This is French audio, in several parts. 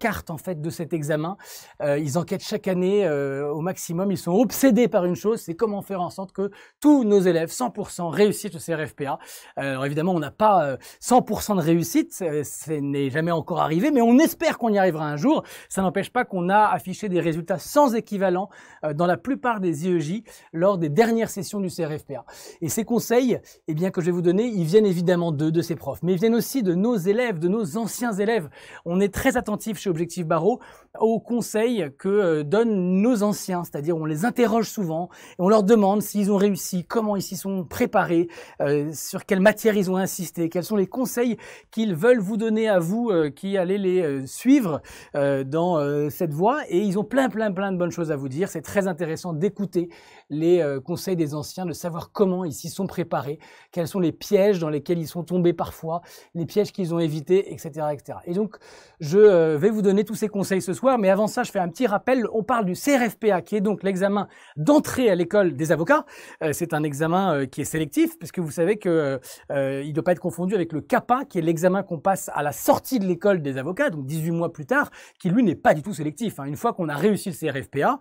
carte en fait de cet examen. Euh, ils enquêtent chaque année euh, au maximum. Ils sont obsédés par une chose, c'est comment faire en sorte que tous nos élèves 100% réussissent au CRFPA. Euh, alors évidemment, on n'a pas 100% de réussite, ce n'est jamais encore arrivé, mais on espère qu'on y arrivera un jour. Ça n'empêche pas qu'on a affiché des résultats sans équivalent dans la plupart des IEJ lors des dernières sessions du CRFPA. Et ces conseils, eh bien que je vais vous donner, ils viennent évidemment de de ces profs, mais ils viennent aussi de nos élèves, de nos anciens élèves. On est très attentifs chez Objectif Barreau aux conseils que euh, donnent nos anciens, c'est-à-dire on les interroge souvent et on leur demande s'ils ont réussi, comment ils s'y sont préparés, euh, sur quelle matière ils ont insisté, quels sont les conseils qu'ils veulent vous donner à vous euh, qui allez les suivre dans cette voie. Et ils ont plein, plein, plein de bonnes choses à vous dire. C'est très intéressant d'écouter les conseils des anciens, de savoir comment ils s'y sont préparés, quels sont les pièges dans lesquels ils sont tombés parfois, les pièges qu'ils ont évités, etc., etc. Et donc, je vais vous donner tous ces conseils ce soir mais avant ça, je fais un petit rappel. On parle du CRFPA, qui est donc l'examen d'entrée à l'école des avocats. Euh, c'est un examen euh, qui est sélectif, puisque vous savez que euh, il ne doit pas être confondu avec le CAPA, qui est l'examen qu'on passe à la sortie de l'école des avocats, donc 18 mois plus tard, qui lui n'est pas du tout sélectif. Hein. Une fois qu'on a réussi le CRFPA,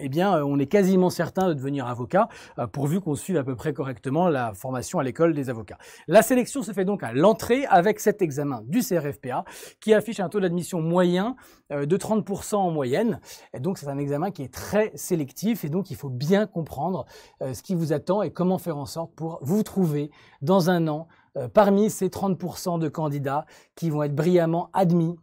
eh bien, on est quasiment certain de devenir avocat, pourvu qu'on suive à peu près correctement la formation à l'école des avocats. La sélection se fait donc à l'entrée avec cet examen du CRFPA, qui affiche un taux d'admission moyen euh, de 30% en moyenne. donc c'est un examen qui est très sélectif et donc il faut bien comprendre euh, ce qui vous attend et comment faire en sorte pour vous trouver dans un an euh, parmi ces 30% de candidats qui vont être brillamment admis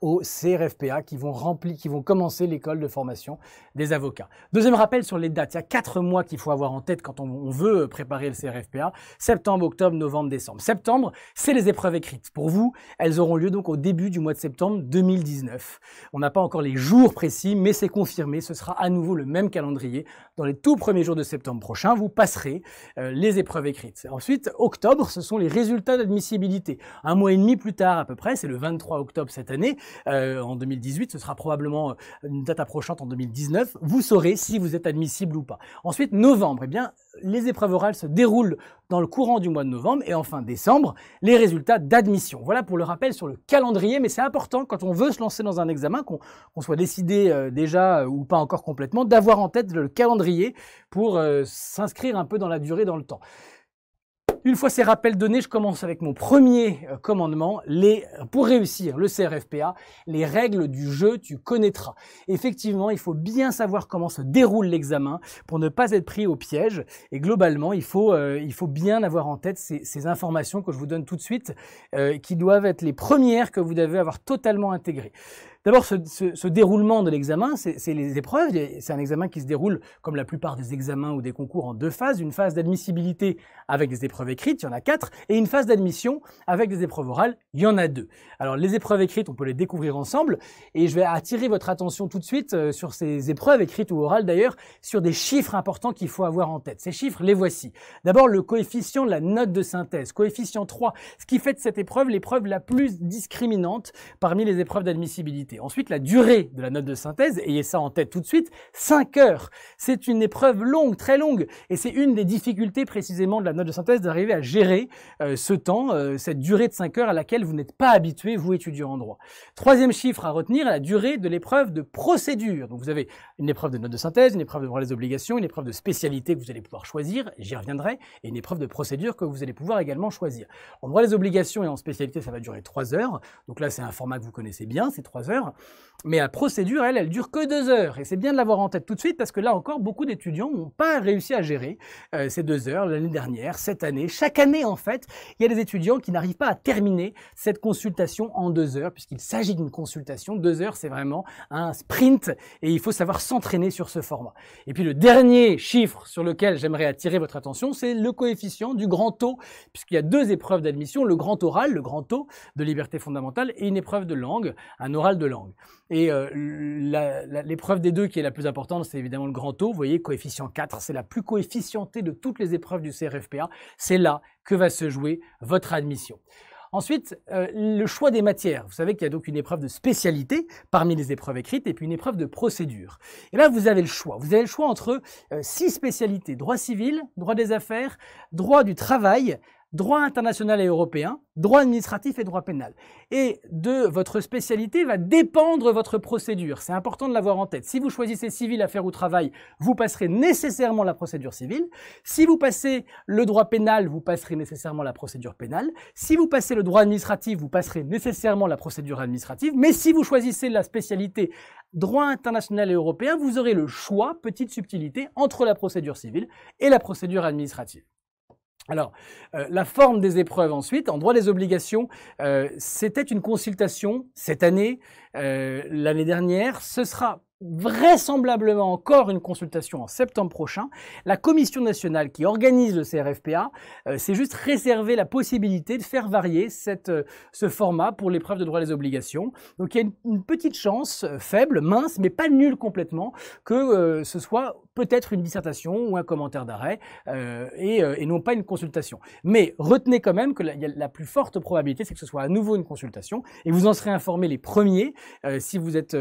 aux CRFPA qui vont, remplir, qui vont commencer l'école de formation des avocats. Deuxième rappel sur les dates, il y a quatre mois qu'il faut avoir en tête quand on, veut préparer le CRFPA, septembre, octobre, novembre, décembre. Septembre, c'est les épreuves écrites. Pour vous, elles auront lieu donc au début du mois de septembre 2019. On n'a pas encore les jours précis, mais c'est confirmé, ce sera à nouveau le même calendrier. Dans les tout premiers jours de septembre prochain, vous passerez euh, les épreuves écrites. Ensuite, octobre, ce sont les résultats d'admissibilité. Un mois et demi plus tard à peu près, c'est le 23 octobre cette année, euh, en 2018, ce sera probablement euh, une date approchante en 2019, vous saurez si vous êtes admissible ou pas. Ensuite, novembre, eh bien, les épreuves orales se déroulent dans le courant du mois de novembre et en fin décembre, les résultats d'admission. Voilà pour le rappel sur le calendrier, mais c'est important quand on veut se lancer dans un examen, qu'on soit décidé euh, déjà ou pas encore complètement, d'avoir en tête le calendrier pour s'inscrire un peu dans la durée, dans le temps. Une fois ces rappels donnés, je commence avec mon premier euh, commandement, les, pour réussir le CRFPA, les règles du jeu, tu connaîtras. Effectivement, il faut bien savoir comment se déroule l'examen pour ne pas être pris au piège. Et globalement, il faut, euh, il faut bien avoir en tête ces, informations que je vous donne tout de suite, euh, qui doivent être les premières que vous devez avoir totalement intégrées. D'abord, ce, déroulement de l'examen, c'est les épreuves. C'est un examen qui se déroule, comme la plupart des examens ou des concours, en deux phases. Une phase d'admissibilité avec des épreuves écrites, il y en a quatre, et une phase d'admission avec des épreuves orales, il y en a deux. Alors, les épreuves écrites, on peut les découvrir ensemble, et je vais attirer votre attention tout de suite euh, sur ces épreuves écrites ou orales d'ailleurs, sur des chiffres importants qu'il faut avoir en tête. Ces chiffres, les voici. D'abord, le coefficient de la note de synthèse, coefficient 3, ce qui fait de cette épreuve l'épreuve la plus discriminante parmi les épreuves d'admissibilité. Ensuite, la durée de la note de synthèse, ayez ça en tête tout de suite, 5 heures. C'est une épreuve longue, très longue, et c'est une des difficultés précisément de la note de synthèse d'arriver à gérer euh, ce temps, euh, cette durée de 5 heures à laquelle vous n'êtes pas habitué, vous étudiant en droit. Troisième chiffre à retenir, la durée de l'épreuve de procédure. Donc vous avez une épreuve de note de synthèse, une épreuve de droit des obligations, une épreuve de spécialité que vous allez pouvoir choisir, j'y reviendrai, et une épreuve de procédure que vous allez pouvoir également choisir. En droit des obligations et en spécialité, ça va durer 3 heures. Donc là, c'est un format que vous connaissez bien, c'est 3 heures. Mais la procédure, elle, elle dure que deux heures. Et c'est bien de l'avoir en tête tout de suite parce que là encore, beaucoup d'étudiants n'ont pas réussi à gérer euh, ces deux heures l'année dernière, cette année. Chaque année, en fait, il y a des étudiants qui n'arrivent pas à terminer cette consultation en deux heures puisqu'il s'agit d'une consultation. Deux heures, c'est vraiment un sprint et il faut savoir s'entraîner sur ce format. Et puis le dernier chiffre sur lequel j'aimerais attirer votre attention, c'est le coefficient du grand taux puisqu'il y a deux épreuves d'admission, le grand oral, le grand taux de liberté fondamentale et une épreuve de langue, un oral de langue et euh, l'épreuve des deux qui est la plus importante, c'est évidemment le grand taux Vous voyez, coefficient 4, c'est la plus coefficientée de toutes les épreuves du CRFPA. C'est là que va se jouer votre admission. Ensuite, euh, le choix des matières. Vous savez qu'il y a donc une épreuve de spécialité parmi les épreuves écrites et puis une épreuve de procédure. Et là, vous avez le choix. Vous avez le choix entre euh, six spécialités. Droit civil, droit des affaires, droit du travail, droit international et européen, droit administratif et droit pénal. Et de votre spécialité va dépendre votre procédure. C'est important de l'avoir en tête. Si vous choisissez civil, affaires ou travail, vous passerez nécessairement la procédure civile. Si vous passez le droit pénal, vous passerez nécessairement la procédure pénale. Si vous passez le droit administratif, vous passerez nécessairement la procédure administrative. Mais si vous choisissez la spécialité droit international et européen, vous aurez le choix, petite subtilité, entre la procédure civile et la procédure administrative. Alors, euh, la forme des épreuves ensuite, en droit des obligations, euh, c'était une consultation cette année, euh, l'année dernière, ce sera vraisemblablement encore une consultation en septembre prochain. La commission nationale qui organise le CRFPA euh, c'est s'est juste réservé la possibilité de faire varier cette, euh, ce format pour l'épreuve de droit et des obligations. Donc il y a une, petite chance, euh, faible, mince, mais pas nulle complètement, que ce soit peut-être une dissertation ou un commentaire d'arrêt et, non pas une consultation. Mais retenez quand même que la, la plus forte probabilité, c'est que ce soit à nouveau une consultation et vous en serez informés les premiers si vous êtes,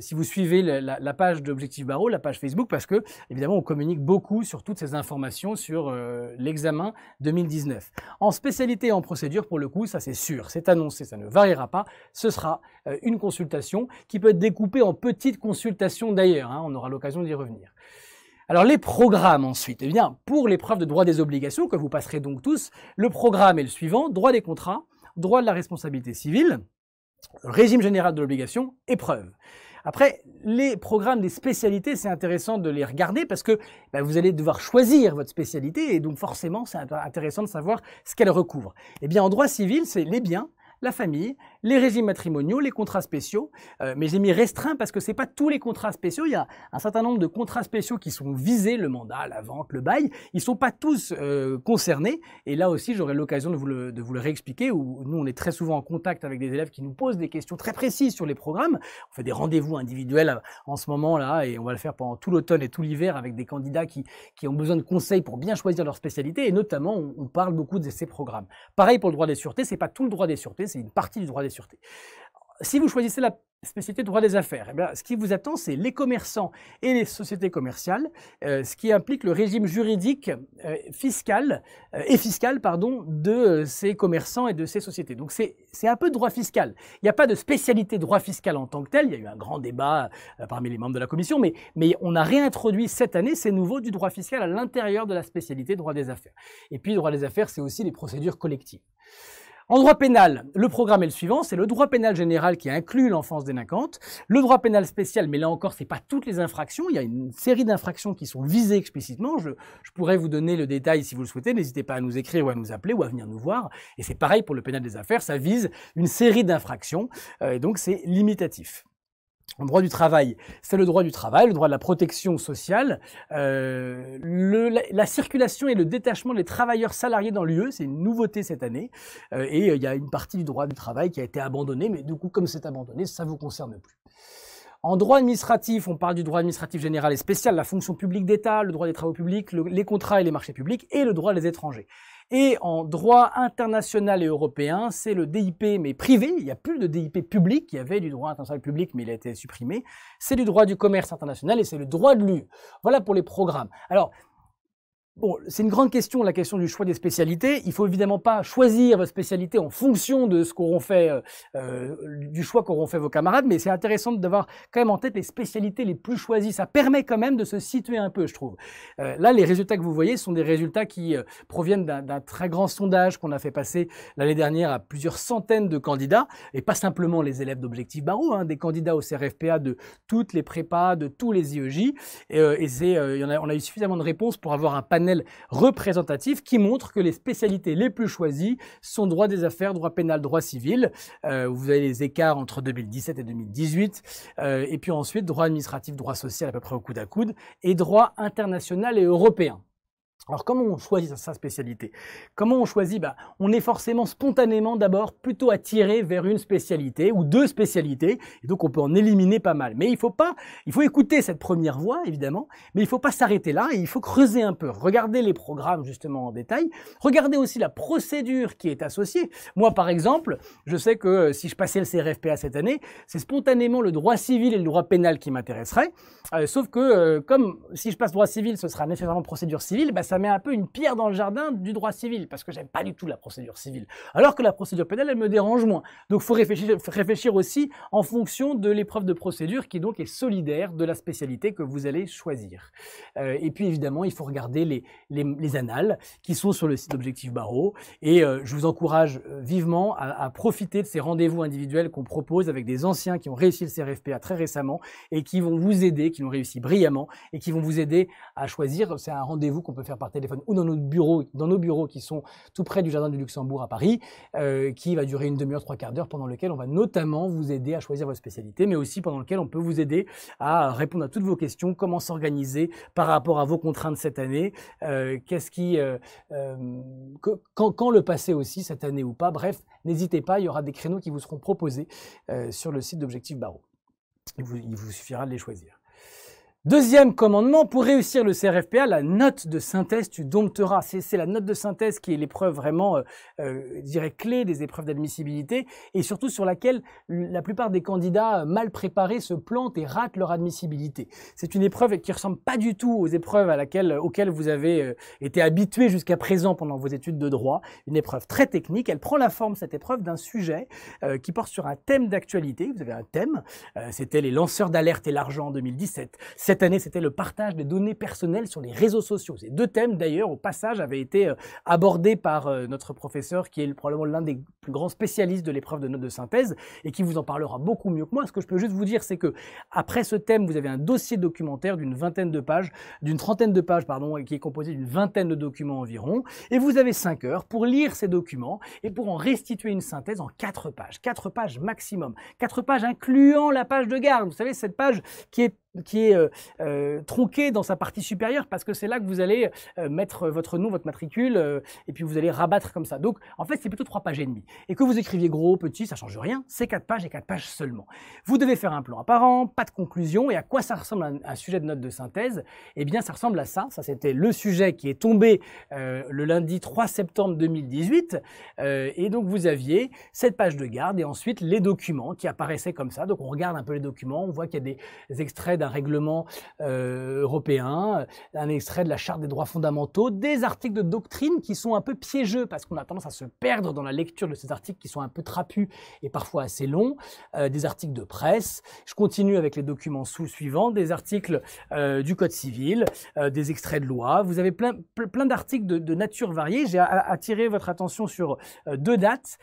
si vous suivez la, page d'Objectif Barreau, la page Facebook, parce que, évidemment, on communique beaucoup sur toutes ces informations sur euh, l'examen 2019. En spécialité et en procédure, pour le coup, ça c'est sûr, c'est annoncé, ça ne variera pas. Ce sera euh, une consultation qui peut être découpée en petites consultations d'ailleurs. Hein, on aura l'occasion d'y revenir. Alors les programmes ensuite, eh bien pour l'épreuve de droit des obligations que vous passerez donc tous, le programme est le suivant, droit des contrats, droit de la responsabilité civile, régime général de l'obligation, épreuve. Après, les programmes des spécialités, c'est intéressant de les regarder parce que bah, vous allez devoir choisir votre spécialité et donc forcément, c'est intéressant de savoir ce qu'elle recouvre. Eh bien, en droit civil, c'est les biens, la famille, les régimes matrimoniaux, les contrats spéciaux, euh, mais j'ai mis restreint parce que c'est pas tous les contrats spéciaux, il y a un certain nombre de contrats spéciaux qui sont visés, le mandat, la vente, le bail, ils sont pas tous euh, concernés, et là aussi j'aurai l'occasion de, vous le, de vous le réexpliquer, où nous on est très souvent en contact avec des élèves qui nous posent des questions très précises sur les programmes, on fait des rendez-vous individuels euh, en ce moment là, et on va le faire pendant tout l'automne et tout l'hiver avec des candidats qui, qui ont besoin de conseils pour bien choisir leur spécialité, et notamment on, on parle beaucoup de ces programmes. Pareil pour le droit des sûretés, c'est pas tout le droit des sûretés, c'est une partie du droit des sûretés si vous choisissez la spécialité droit des affaires, eh bien, ce qui vous attend, c'est les commerçants et les sociétés commerciales, euh, ce qui implique le régime juridique euh, fiscal euh, et fiscal pardon, de ces commerçants et de ces sociétés. Donc c'est un peu droit fiscal. Il n'y a pas de spécialité droit fiscal en tant que tel. Il y a eu un grand débat parmi les membres de la commission, mais, mais on a réintroduit cette année ces nouveaux du droit fiscal à l'intérieur de la spécialité droit des affaires. Et puis droit des affaires, c'est aussi les procédures collectives. En droit pénal, le programme est le suivant, c'est le droit pénal général qui inclut l'enfance délinquante, le droit pénal spécial, mais là encore, ce n'est pas toutes les infractions, il y a une série d'infractions qui sont visées explicitement, je, pourrais vous donner le détail si vous le souhaitez, n'hésitez pas à nous écrire ou à nous appeler ou à venir nous voir, et c'est pareil pour le pénal des affaires, ça vise une série d'infractions, euh, et donc c'est limitatif. En droit du travail, c'est le droit du travail, le droit de la protection sociale, euh, la, circulation et le détachement des travailleurs salariés dans l'UE, c'est une nouveauté cette année, euh, et euh, il y a une partie du droit du travail qui a été abandonnée, mais du coup, comme c'est abandonné, ça ne vous concerne plus. En droit administratif, on parle du droit administratif général et spécial, la fonction publique d'État, le droit des travaux publics, les contrats et les marchés publics, et le droit des étrangers. Et en droit international et européen, c'est le DIP, mais privé. Il n'y a plus de DIP public. Il y avait du droit international public, mais il a été supprimé. C'est du droit du commerce international et c'est le droit de l'UE. Voilà pour les programmes. Alors, c'est une grande question, la question du choix des spécialités. Il faut évidemment pas choisir vos spécialités en fonction de ce qu'auront fait, euh, euh, du choix qu'auront fait vos camarades, mais c'est intéressant d'avoir quand même en tête les spécialités les plus choisies. Ça permet quand même de se situer un peu, je trouve. Euh, là, les résultats que vous voyez sont des résultats qui proviennent d'un très grand sondage qu'on a fait passer l'année dernière à plusieurs centaines de candidats, et pas simplement les élèves d'Objectif Barreau, hein, des candidats au CRFPA de toutes les prépas, de tous les IEJ. Et, et on a eu suffisamment de réponses pour avoir un panel représentatif qui montre que les spécialités les plus choisies sont droit des affaires, droit pénal, droit civil. Euh, vous avez les écarts entre 2017 et 2018. Euh, et puis ensuite, droit administratif, droit social à peu près au coude à coude. Et droit international et européen. Alors comment on choisit sa spécialité Comment on choisit bah, On est forcément spontanément d'abord plutôt attiré vers une spécialité ou deux spécialités, et donc on peut en éliminer pas mal. Mais il faut pas, il faut écouter cette première voix évidemment, mais il faut pas s'arrêter là, et il faut creuser un peu, regarder les programmes justement en détail, regarder aussi la procédure qui est associée. Moi par exemple, je sais que euh, si je passais le CRFPA cette année, c'est spontanément le droit civil et le droit pénal qui m'intéresseraient, euh, sauf que euh, comme si je passe droit civil, ce sera nécessairement procédure civile, bah, ça ça met un peu une pierre dans le jardin du droit civil, parce que j'aime pas du tout la procédure civile. Alors que la procédure pénale, elle me dérange moins. Donc il faut réfléchir, réfléchir aussi en fonction de l'épreuve de procédure qui donc est solidaire de la spécialité que vous allez choisir. Euh, et puis évidemment, il faut regarder les, les, annales qui sont sur le site Objectif Barreau. Et euh, je vous encourage euh, vivement à, à profiter de ces rendez-vous individuels qu'on propose avec des anciens qui ont réussi le CRFPA très récemment et qui vont vous aider, qui l'ont réussi brillamment et qui vont vous aider à choisir. C'est un rendez-vous qu'on peut faire téléphone ou dans nos bureau, dans nos bureaux qui sont tout près du Jardin du Luxembourg à Paris, euh, qui va durer une demi-heure, trois quarts d'heure, pendant lequel on va notamment vous aider à choisir votre spécialité, mais aussi pendant lequel on peut vous aider à répondre à toutes vos questions, comment s'organiser par rapport à vos contraintes cette année, euh, qu'est-ce qui, euh, quand, le passer aussi cette année ou pas. Bref, n'hésitez pas, il y aura des créneaux qui vous seront proposés sur le site d'Objectif Barreau. il vous suffira de les choisir. Deuxième commandement, pour réussir le CRFPA, la note de synthèse, tu dompteras. C'est la note de synthèse qui est l'épreuve vraiment, euh, euh, je dirais, clé des épreuves d'admissibilité et surtout sur laquelle la plupart des candidats euh, mal préparés se plantent et ratent leur admissibilité. C'est une épreuve qui ressemble pas du tout aux épreuves auxquelles vous avez été habitué jusqu'à présent pendant vos études de droit. Une épreuve très technique. Elle prend la forme, cette épreuve, d'un sujet qui porte sur un thème d'actualité. Vous avez un thème. C'était les lanceurs d'alerte et l'argent en 2017. Cette année, c'était le partage des données personnelles sur les réseaux sociaux. Ces deux thèmes, d'ailleurs, au passage, avaient été euh, abordés par euh, notre professeur, qui est probablement l'un des plus grands spécialistes de l'épreuve de notes de synthèse, et qui vous en parlera beaucoup mieux que moi. Ce que je peux juste vous dire, c'est que après ce thème, vous avez un dossier documentaire d'une vingtaine de pages, d'une trentaine de pages, pardon, qui est composé d'une vingtaine de documents environ, et vous avez cinq heures pour lire ces documents et pour en restituer une synthèse en quatre pages, quatre pages maximum, quatre pages incluant la page de garde. Vous savez, cette page qui est qui est euh, euh, tronqué dans sa partie supérieure parce que c'est là que vous allez euh, mettre votre nom, votre matricule et puis vous allez rabattre comme ça. Donc en fait, c'est plutôt trois pages et demie. Et que vous écriviez gros, petit, ça change rien, c'est quatre pages et quatre pages seulement. Vous devez faire un plan apparent, pas de conclusion et à quoi ça ressemble un, sujet de note de synthèse Eh bien, ça ressemble à ça. Ça c'était le sujet qui est tombé le lundi 3 septembre 2018 et donc vous aviez cette page de garde et ensuite les documents qui apparaissaient comme ça. Donc on regarde un peu les documents, on voit qu'il y a des extraits d'un règlement euh, européen, un extrait de la Charte des droits fondamentaux, des articles de doctrine qui sont un peu piégeux parce qu'on a tendance à se perdre dans la lecture de ces articles qui sont un peu trapus et parfois assez longs, euh, des articles de presse. Je continue avec les documents sous suivants, des articles euh, du Code civil, des extraits de loi. Vous avez plein, plein d'articles de, de, nature variée. J'ai attiré votre attention sur deux dates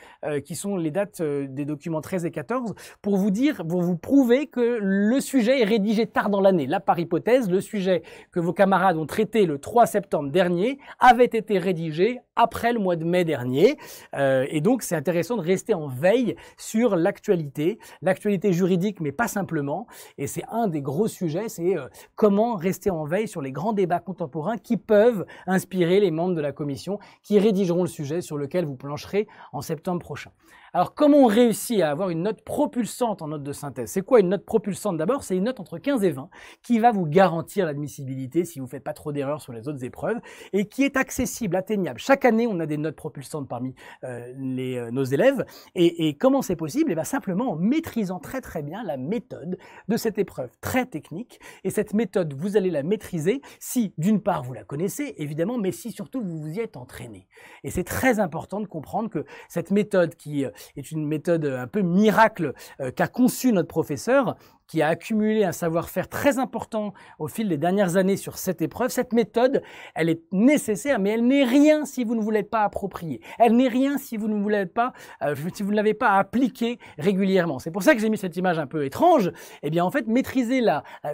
qui sont les dates des documents 13 et 14 pour vous dire, pour vous prouver que le sujet est rédigé tard dans l'année. Là, par hypothèse, le sujet que vos camarades ont traité le 3 septembre dernier avait été rédigé après le mois de mai dernier. Euh, et donc, c'est intéressant de rester en veille sur l'actualité, l'actualité juridique, mais pas simplement. Et c'est un des gros sujets, c'est euh, comment rester en veille sur les grands débats contemporains qui peuvent inspirer les membres de la commission qui rédigeront le sujet sur lequel vous plancherez en septembre prochain. Alors comment on réussit à avoir une note propulsante en note de synthèse C'est quoi une note propulsante d'abord C'est une note entre 15 et 20 qui va vous garantir l'admissibilité si vous ne faites pas trop d'erreurs sur les autres épreuves et qui est accessible, atteignable. Chaque année, on a des notes propulsantes parmi euh, euh, nos élèves. Et, et comment c'est possible et eh bien Simplement en maîtrisant très très bien la méthode de cette épreuve très technique. Et cette méthode, vous allez la maîtriser si d'une part vous la connaissez évidemment, mais si surtout vous vous y êtes entraîné. Et c'est très important de comprendre que cette méthode qui euh, est une méthode euh, un peu miracle euh, qu'a conçue notre professeur qui a accumulé un savoir-faire très important au fil des dernières années sur cette épreuve. Cette méthode, elle est nécessaire, mais elle n'est rien si vous ne vous l'êtes pas approprié Elle n'est rien si vous ne l'avez pas, euh, si vous ne l'avez pas appliquée régulièrement. C'est pour ça que j'ai mis cette image un peu étrange. Eh bien, en fait, maîtriser la, euh,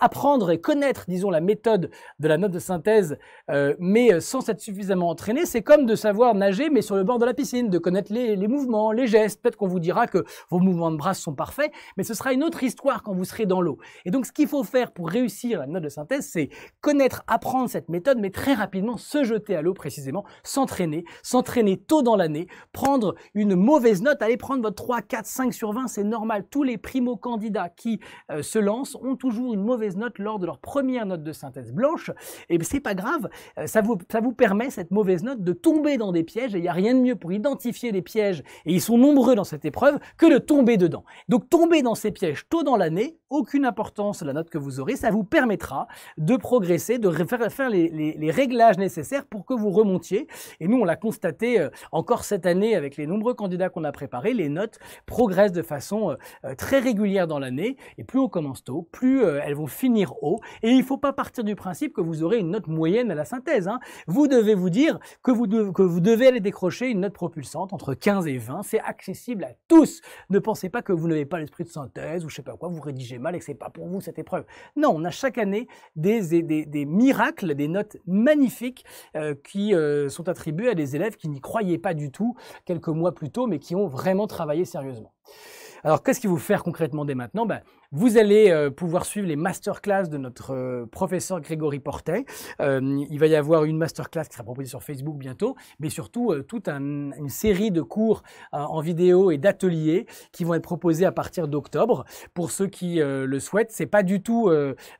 apprendre et connaître, disons, la méthode de la note de synthèse, euh, mais euh, sans s'être suffisamment entraîné, c'est comme de savoir nager, mais sur le bord de la piscine, de connaître les, les mouvements, les gestes. Peut-être qu'on vous dira que vos mouvements de bras sont parfaits, mais ce sera une autre histoire quand vous serez dans l'eau. Et donc, ce qu'il faut faire pour réussir la note de synthèse, c'est connaître, apprendre cette méthode, mais très rapidement se jeter à l'eau précisément, s'entraîner, s'entraîner tôt dans l'année, prendre une mauvaise note, allez prendre votre 3, 4, 5 sur 20, c'est normal. Tous les primo-candidats qui euh, se lancent ont toujours une mauvaise note lors de leur première note de synthèse blanche. Et ben, c'est pas grave, euh, ça vous, ça vous permet, cette mauvaise note, de tomber dans des pièges. Et il n'y a rien de mieux pour identifier les pièges, et ils sont nombreux dans cette épreuve, que de tomber dedans. Donc tomber dans ces pièges tôt dans l'année, aucune importance la note que vous aurez, ça vous permettra de progresser, de faire, les, réglages nécessaires pour que vous remontiez. Et nous, on l'a constaté euh, encore cette année avec les nombreux candidats qu'on a préparés, les notes progressent de façon euh, euh, très régulière dans l'année. Et plus on commence tôt, plus elles vont finir haut. Et il faut pas partir du principe que vous aurez une note moyenne à la synthèse. Hein. Vous devez vous dire que vous, que vous devez aller décrocher une note propulsante entre 15 et 20. C'est accessible à tous. Ne pensez pas que vous n'avez pas l'esprit de synthèse ou je sais pas quoi vous rédigez mal et que ce n'est pas pour vous cette épreuve. Non, on a chaque année des, miracles, des notes magnifiques euh, qui euh, sont attribuées à des élèves qui n'y croyaient pas du tout quelques mois plus tôt, mais qui ont vraiment travaillé sérieusement. Alors, qu'est-ce qu'il faut faire concrètement dès maintenant ben, vous allez euh, pouvoir suivre les masterclass de notre euh, professeur Grégory Portet. Euh, il va y avoir une masterclass qui sera proposée sur Facebook bientôt, mais surtout toute une série de cours en vidéo et d'ateliers qui vont être proposés à partir d'octobre. Pour ceux qui le souhaitent, c'est pas du tout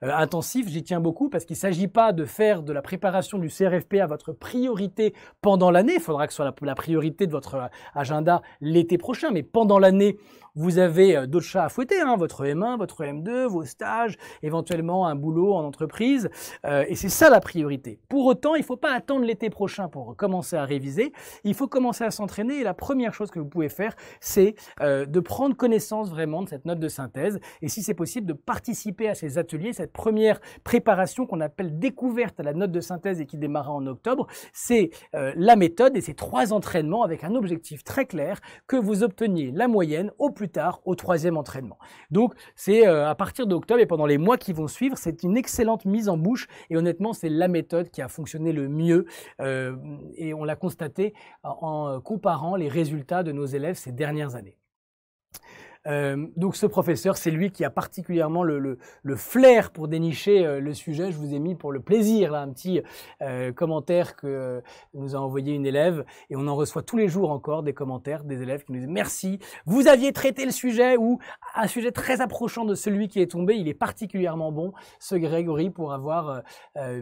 intensif, j'y tiens beaucoup parce qu'il s'agit pas de faire de la préparation du CRFP à votre priorité pendant l'année. Il faudra que ce soit la, priorité de votre agenda l'été prochain, mais pendant l'année, vous avez d'autres chats à fouetter, hein, votre M1, votre M2, vos stages, éventuellement un boulot en entreprise. Euh, et c'est ça la priorité. Pour autant, il ne faut pas attendre l'été prochain pour commencer à réviser. Il faut commencer à s'entraîner. Et la première chose que vous pouvez faire, c'est euh, de prendre connaissance vraiment de cette note de synthèse. Et si c'est possible, de participer à ces ateliers, cette première préparation qu'on appelle découverte à la note de synthèse et qui démarra en octobre. C'est euh, la méthode et ces trois entraînements avec un objectif très clair que vous obteniez la moyenne au plus tard au troisième entraînement. Donc, c'est et euh, à partir d'octobre et pendant les mois qui vont suivre, c'est une excellente mise en bouche et honnêtement, c'est la méthode qui a fonctionné le mieux euh, et on l'a constaté en comparant les résultats de nos élèves ces dernières années. Euh, donc ce professeur, c'est lui qui a particulièrement le, flair pour dénicher euh, le sujet. Je vous ai mis pour le plaisir là, un petit euh, commentaire que nous a envoyé une élève et on en reçoit tous les jours encore des commentaires des élèves qui nous disent merci, vous aviez traité le sujet ou un sujet très approchant de celui qui est tombé. Il est particulièrement bon, ce Grégory, pour avoir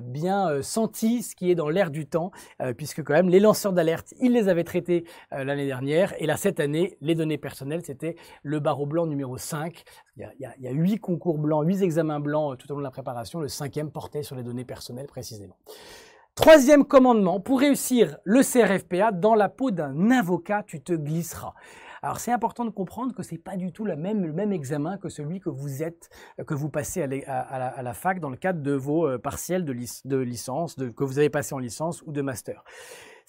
bien senti ce qui est dans l'air du temps, puisque quand même les lanceurs d'alerte, il les avait traités l'année dernière et là cette année, les données personnelles, c'était le barreau blanc numéro 5. Il y a huit concours blancs, huit examens blancs euh, tout au long de la préparation. Le cinquième portait sur les données personnelles précisément. Troisième commandement, pour réussir le CRFPA, dans la peau d'un avocat, tu te glisseras. Alors c'est important de comprendre que ce n'est pas du tout la même, le même examen que celui que vous êtes, euh, que vous passez à, la, fac dans le cadre de vos euh, partiels de, de licence, de, que vous avez passé en licence ou de master.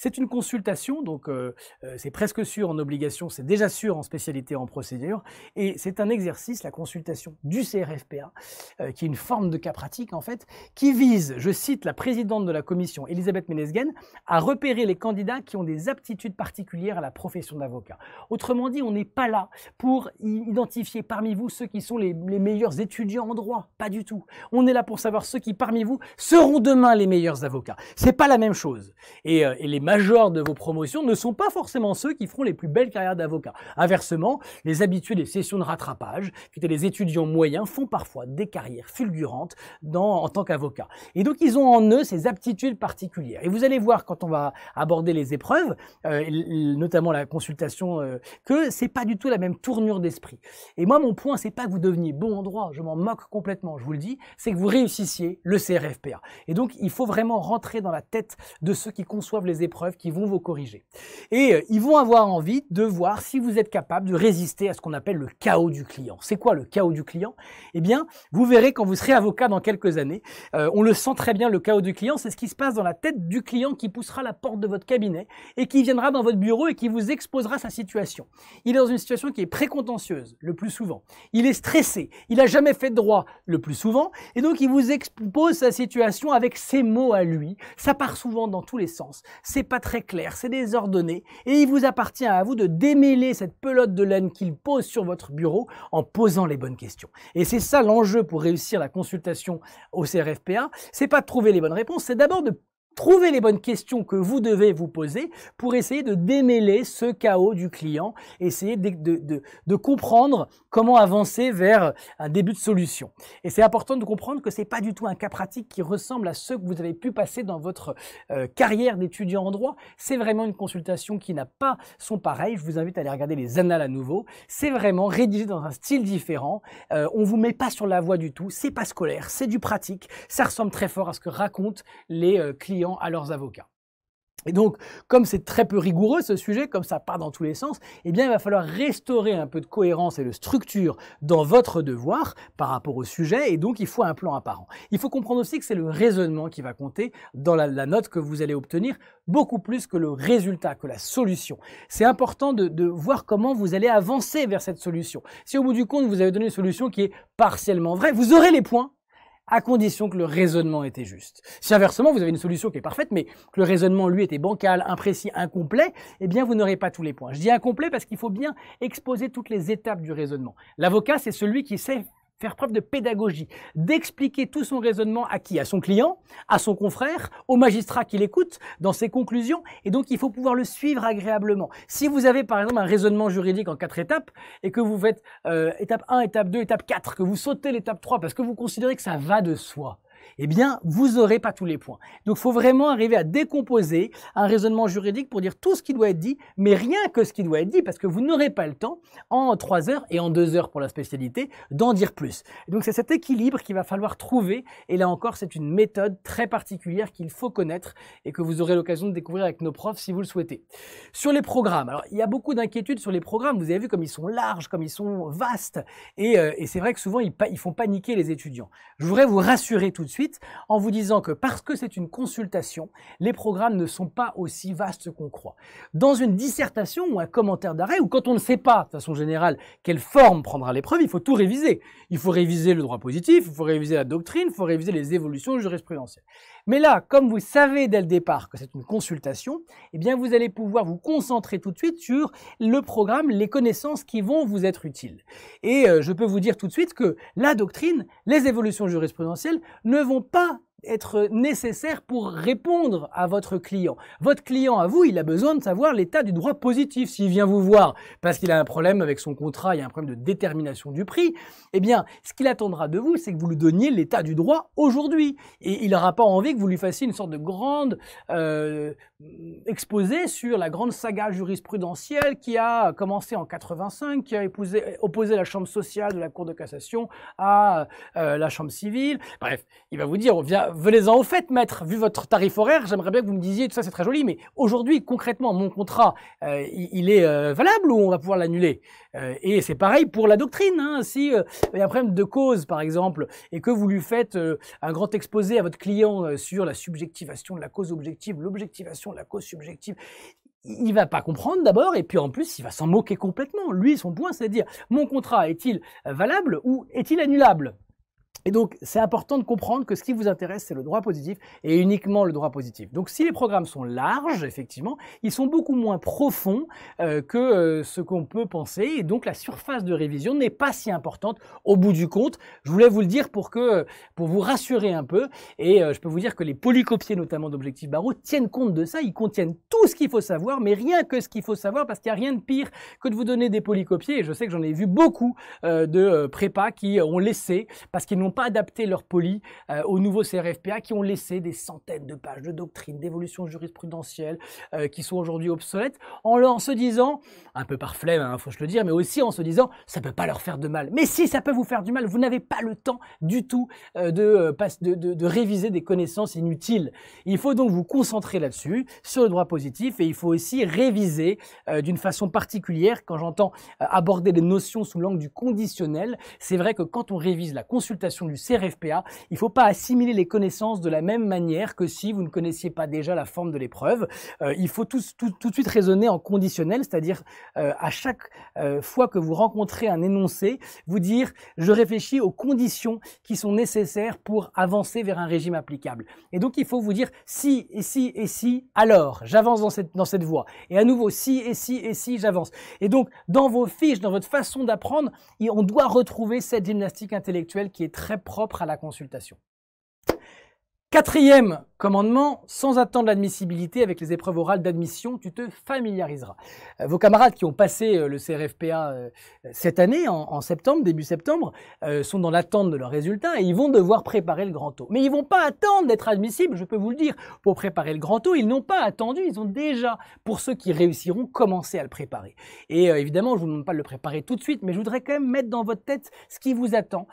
C'est une consultation, donc euh, euh, c'est presque sûr en obligation, c'est déjà sûr en spécialité en procédure. Et c'est un exercice, la consultation du CRFPA, euh, qui est une forme de cas pratique en fait, qui vise, je cite la présidente de la commission, Elisabeth Menezgen, à repérer les candidats qui ont des aptitudes particulières à la profession d'avocat. Autrement dit, on n'est pas là pour identifier parmi vous ceux qui sont les, meilleurs étudiants en droit, pas du tout. On est là pour savoir ceux qui parmi vous seront demain les meilleurs avocats. C'est pas la même chose. et les de vos promotions ne sont pas forcément ceux qui feront les plus belles carrières d'avocat. Inversement, les habitués des sessions de rattrapage, qui étaient les étudiants moyens, font parfois des carrières fulgurantes dans, en tant qu'avocat. Et donc ils ont en eux ces aptitudes particulières. Et vous allez voir quand on va aborder les épreuves, euh, notamment la consultation, euh, que c'est pas du tout la même tournure d'esprit. Et moi mon point c'est pas que vous deveniez bon en droit, je m'en moque complètement, je vous le dis, c'est que vous réussissiez le CRFPA. Et donc il faut vraiment rentrer dans la tête de ceux qui conçoivent les épreuves qui vont vous corriger. Et euh, ils vont avoir envie de voir si vous êtes capable de résister à ce qu'on appelle le chaos du client. C'est quoi le chaos du client Eh bien, vous verrez quand vous serez avocat dans quelques années, euh, on le sent très bien, le chaos du client, c'est ce qui se passe dans la tête du client qui poussera la porte de votre cabinet et qui viendra dans votre bureau et qui vous exposera sa situation. Il est dans une situation qui est précontentieuse, le plus souvent. Il est stressé, il n'a jamais fait de droit, le plus souvent, et donc il vous expose sa situation avec ses mots à lui. Ça part souvent dans tous les sens. C'est pas très clair, c'est désordonné, et il vous appartient à vous de démêler cette pelote de laine qu'il pose sur votre bureau en posant les bonnes questions. Et c'est ça l'enjeu pour réussir la consultation au CRFPA, c'est pas de trouver les bonnes réponses, c'est d'abord de trouver les bonnes questions que vous devez vous poser pour essayer de démêler ce chaos du client, essayer de comprendre comment avancer vers un début de solution. Et c'est important de comprendre que ce n'est pas du tout un cas pratique qui ressemble à ce que vous avez pu passer dans votre euh, carrière d'étudiant en droit. C'est vraiment une consultation qui n'a pas son pareil. Je vous invite à aller regarder les annales à nouveau. C'est vraiment rédigé dans un style différent. Euh, on ne vous met pas sur la voie du tout. C'est pas scolaire, c'est du pratique. Ça ressemble très fort à ce que racontent les euh, clients à leurs avocats. Et donc, comme c'est très peu rigoureux ce sujet, comme ça part dans tous les sens, eh bien, il va falloir restaurer un peu de cohérence et de structure dans votre devoir par rapport au sujet, et donc il faut un plan apparent. Il faut comprendre aussi que c'est le raisonnement qui va compter dans la, note que vous allez obtenir, beaucoup plus que le résultat, que la solution. C'est important de voir comment vous allez avancer vers cette solution. Si au bout du compte, vous avez donné une solution qui est partiellement vraie, vous aurez les points, à condition que le raisonnement était juste. Si inversement, vous avez une solution qui est parfaite, mais que le raisonnement, lui, était bancal, imprécis, incomplet, eh bien, vous n'aurez pas tous les points. Je dis incomplet parce qu'il faut bien exposer toutes les étapes du raisonnement. L'avocat, c'est celui qui sait faire preuve de pédagogie, d'expliquer tout son raisonnement à qui À son client, à son confrère, au magistrat qui l'écoute dans ses conclusions, et donc il faut pouvoir le suivre agréablement. Si vous avez par exemple un raisonnement juridique en quatre étapes, et que vous faites euh, étape 1, étape 2, étape 4, que vous sautez l'étape 3 parce que vous considérez que ça va de soi, eh bien, vous n'aurez pas tous les points. Donc, il faut vraiment arriver à décomposer un raisonnement juridique pour dire tout ce qui doit être dit, mais rien que ce qui doit être dit, parce que vous n'aurez pas le temps en trois heures et en deux heures pour la spécialité d'en dire plus. Donc, c'est cet équilibre qu'il va falloir trouver. Et là encore, c'est une méthode très particulière qu'il faut connaître et que vous aurez l'occasion de découvrir avec nos profs si vous le souhaitez. Sur les programmes, alors il y a beaucoup d'inquiétudes sur les programmes. Vous avez vu comme ils sont larges, comme ils sont vastes. Et, euh, c'est vrai que souvent, ils font paniquer les étudiants. Je voudrais vous rassurer tout de suite en vous disant que parce que c'est une consultation, les programmes ne sont pas aussi vastes qu'on croit. Dans une dissertation ou un commentaire d'arrêt, ou quand on ne sait pas, de façon générale, quelle forme prendra l'épreuve, il faut tout réviser. Il faut réviser le droit positif, il faut réviser la doctrine, il faut réviser les évolutions jurisprudentielles. Mais là, comme vous savez dès le départ que c'est une consultation, eh bien vous allez pouvoir vous concentrer tout de suite sur le programme, les connaissances qui vont vous être utiles. Et euh, je peux vous dire tout de suite que la doctrine, les évolutions jurisprudentielles ne vont pas être nécessaire pour répondre à votre client. Votre client, à vous, il a besoin de savoir l'état du droit positif s'il vient vous voir parce qu'il a un problème avec son contrat, il y a un problème de détermination du prix. Eh bien, ce qu'il attendra de vous, c'est que vous lui donniez l'état du droit aujourd'hui. Et il n'aura pas envie que vous lui fassiez une sorte de grande euh, exposé sur la grande saga jurisprudentielle qui a commencé en 85, qui a opposé la chambre sociale de la Cour de cassation à euh, la chambre civile. Bref, il va vous dire, venez-en au fait, maître, vu votre tarif horaire, j'aimerais bien que vous me disiez, tout ça c'est très joli, mais aujourd'hui, concrètement, mon contrat, euh, il, est euh, valable ou on va pouvoir l'annuler Et c'est pareil pour la doctrine. Hein. si il y a un problème de cause, par exemple, et que vous lui faites un grand exposé à votre client sur la subjectivation de la cause objective, l'objectivation la cause subjective. Il va pas comprendre d'abord, et puis en plus, il va s'en moquer complètement. Lui, son point, c'est de dire mon contrat est-il valable ou est-il annulable et donc, c'est important de comprendre que ce qui vous intéresse, c'est le droit positif et uniquement le droit positif. Donc, si les programmes sont larges, effectivement, ils sont beaucoup moins profonds euh, que euh, ce qu'on peut penser. Et donc, la surface de révision n'est pas si importante au bout du compte. Je voulais vous le dire pour que, euh, pour vous rassurer un peu. Et je peux vous dire que les polycopiers, notamment d'Objectif Barreau tiennent compte de ça. Ils contiennent tout ce qu'il faut savoir, mais rien que ce qu'il faut savoir, parce qu'il n'y a rien de pire que de vous donner des polycopiers. Et je sais que j'en ai vu beaucoup de prépas qui ont laissé parce qu'ils n'ont pas adapté leur poli euh, au nouveau CRFPA, qui ont laissé des centaines de pages de doctrine, d'évolution jurisprudentielle, euh, qui sont aujourd'hui obsolètes, en, en, se disant, un peu par flemme, hein, faut je le dire, mais aussi en se disant, ça peut pas leur faire de mal. Mais si ça peut vous faire du mal, vous n'avez pas le temps du tout euh, de, de, réviser des connaissances inutiles. Il faut donc vous concentrer là-dessus, sur le droit positif, et il faut aussi réviser d'une façon particulière. Quand j'entends aborder les notions sous l'angle du conditionnel, c'est vrai que quand on révise la consultation du CRFPA, il ne faut pas assimiler les connaissances de la même manière que si vous ne connaissiez pas déjà la forme de l'épreuve. Euh, il faut tout, tout, tout, de suite raisonner en conditionnel, c'est-à-dire euh, à chaque euh, fois que vous rencontrez un énoncé, vous dire je réfléchis aux conditions qui sont nécessaires pour avancer vers un régime applicable. Et donc il faut vous dire si et si et si, alors j'avance dans cette, dans cette voie. Et à nouveau si et si et si, j'avance. Et donc dans vos fiches, dans votre façon d'apprendre, on doit retrouver cette gymnastique intellectuelle qui est très très propre à la consultation. Quatrième commandement, sans attendre l'admissibilité avec les épreuves orales d'admission, tu te familiariseras. Euh, vos camarades qui ont passé euh, le CRFPA euh, cette année, en, septembre, début septembre, sont dans l'attente de leurs résultats et ils vont devoir préparer le grand taux. Mais ils vont pas attendre d'être admissibles, je peux vous le dire, pour préparer le grand taux. Ils n'ont pas attendu, ils ont déjà, pour ceux qui réussiront, commencé à le préparer. Et évidemment, je ne vous demande pas de le préparer tout de suite, mais je voudrais quand même mettre dans votre tête ce qui vous attend,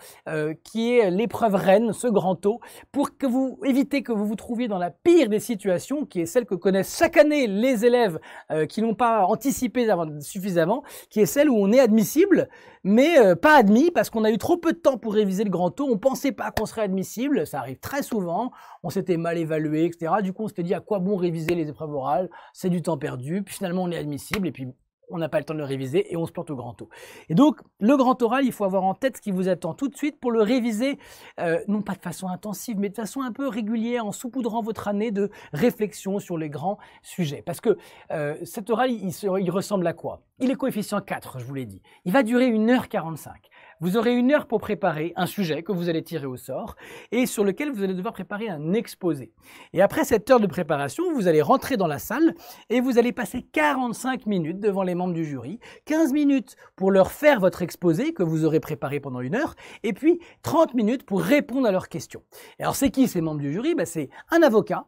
qui est l'épreuve reine, ce grand taux, pour que vous évitez que vous vous trouviez dans la pire des situations, qui est celle que connaissent chaque année les élèves euh, qui n'ont pas anticipé suffisamment, qui est celle où on est admissible, mais euh, pas admis parce qu'on a eu trop peu de temps pour réviser le grand taux, on pensait pas qu'on serait admissible, ça arrive très souvent, on s'était mal évalué, etc. Du coup, on s'était dit à quoi bon réviser les épreuves orales, c'est du temps perdu, puis finalement on est admissible, et puis on n'a pas le temps de le réviser et on se plante au grand taux. Et donc, le grand oral, il faut avoir en tête ce qui vous attend tout de suite pour le réviser, euh, non pas de façon intensive, mais de façon un peu régulière, en saupoudrant votre année de réflexion sur les grands sujets. Parce que euh, cet oral, il, il ressemble à quoi Il est coefficient 4, je vous l'ai dit. Il va durer 1h45. Vous aurez une heure pour préparer un sujet que vous allez tirer au sort et sur lequel vous allez devoir préparer un exposé. Et après cette heure de préparation, vous allez rentrer dans la salle et vous allez passer 45 minutes devant les membres du jury, 15 minutes pour leur faire votre exposé que vous aurez préparé pendant une heure et puis 30 minutes pour répondre à leurs questions. alors c'est qui ces membres du jury ben, C'est un avocat,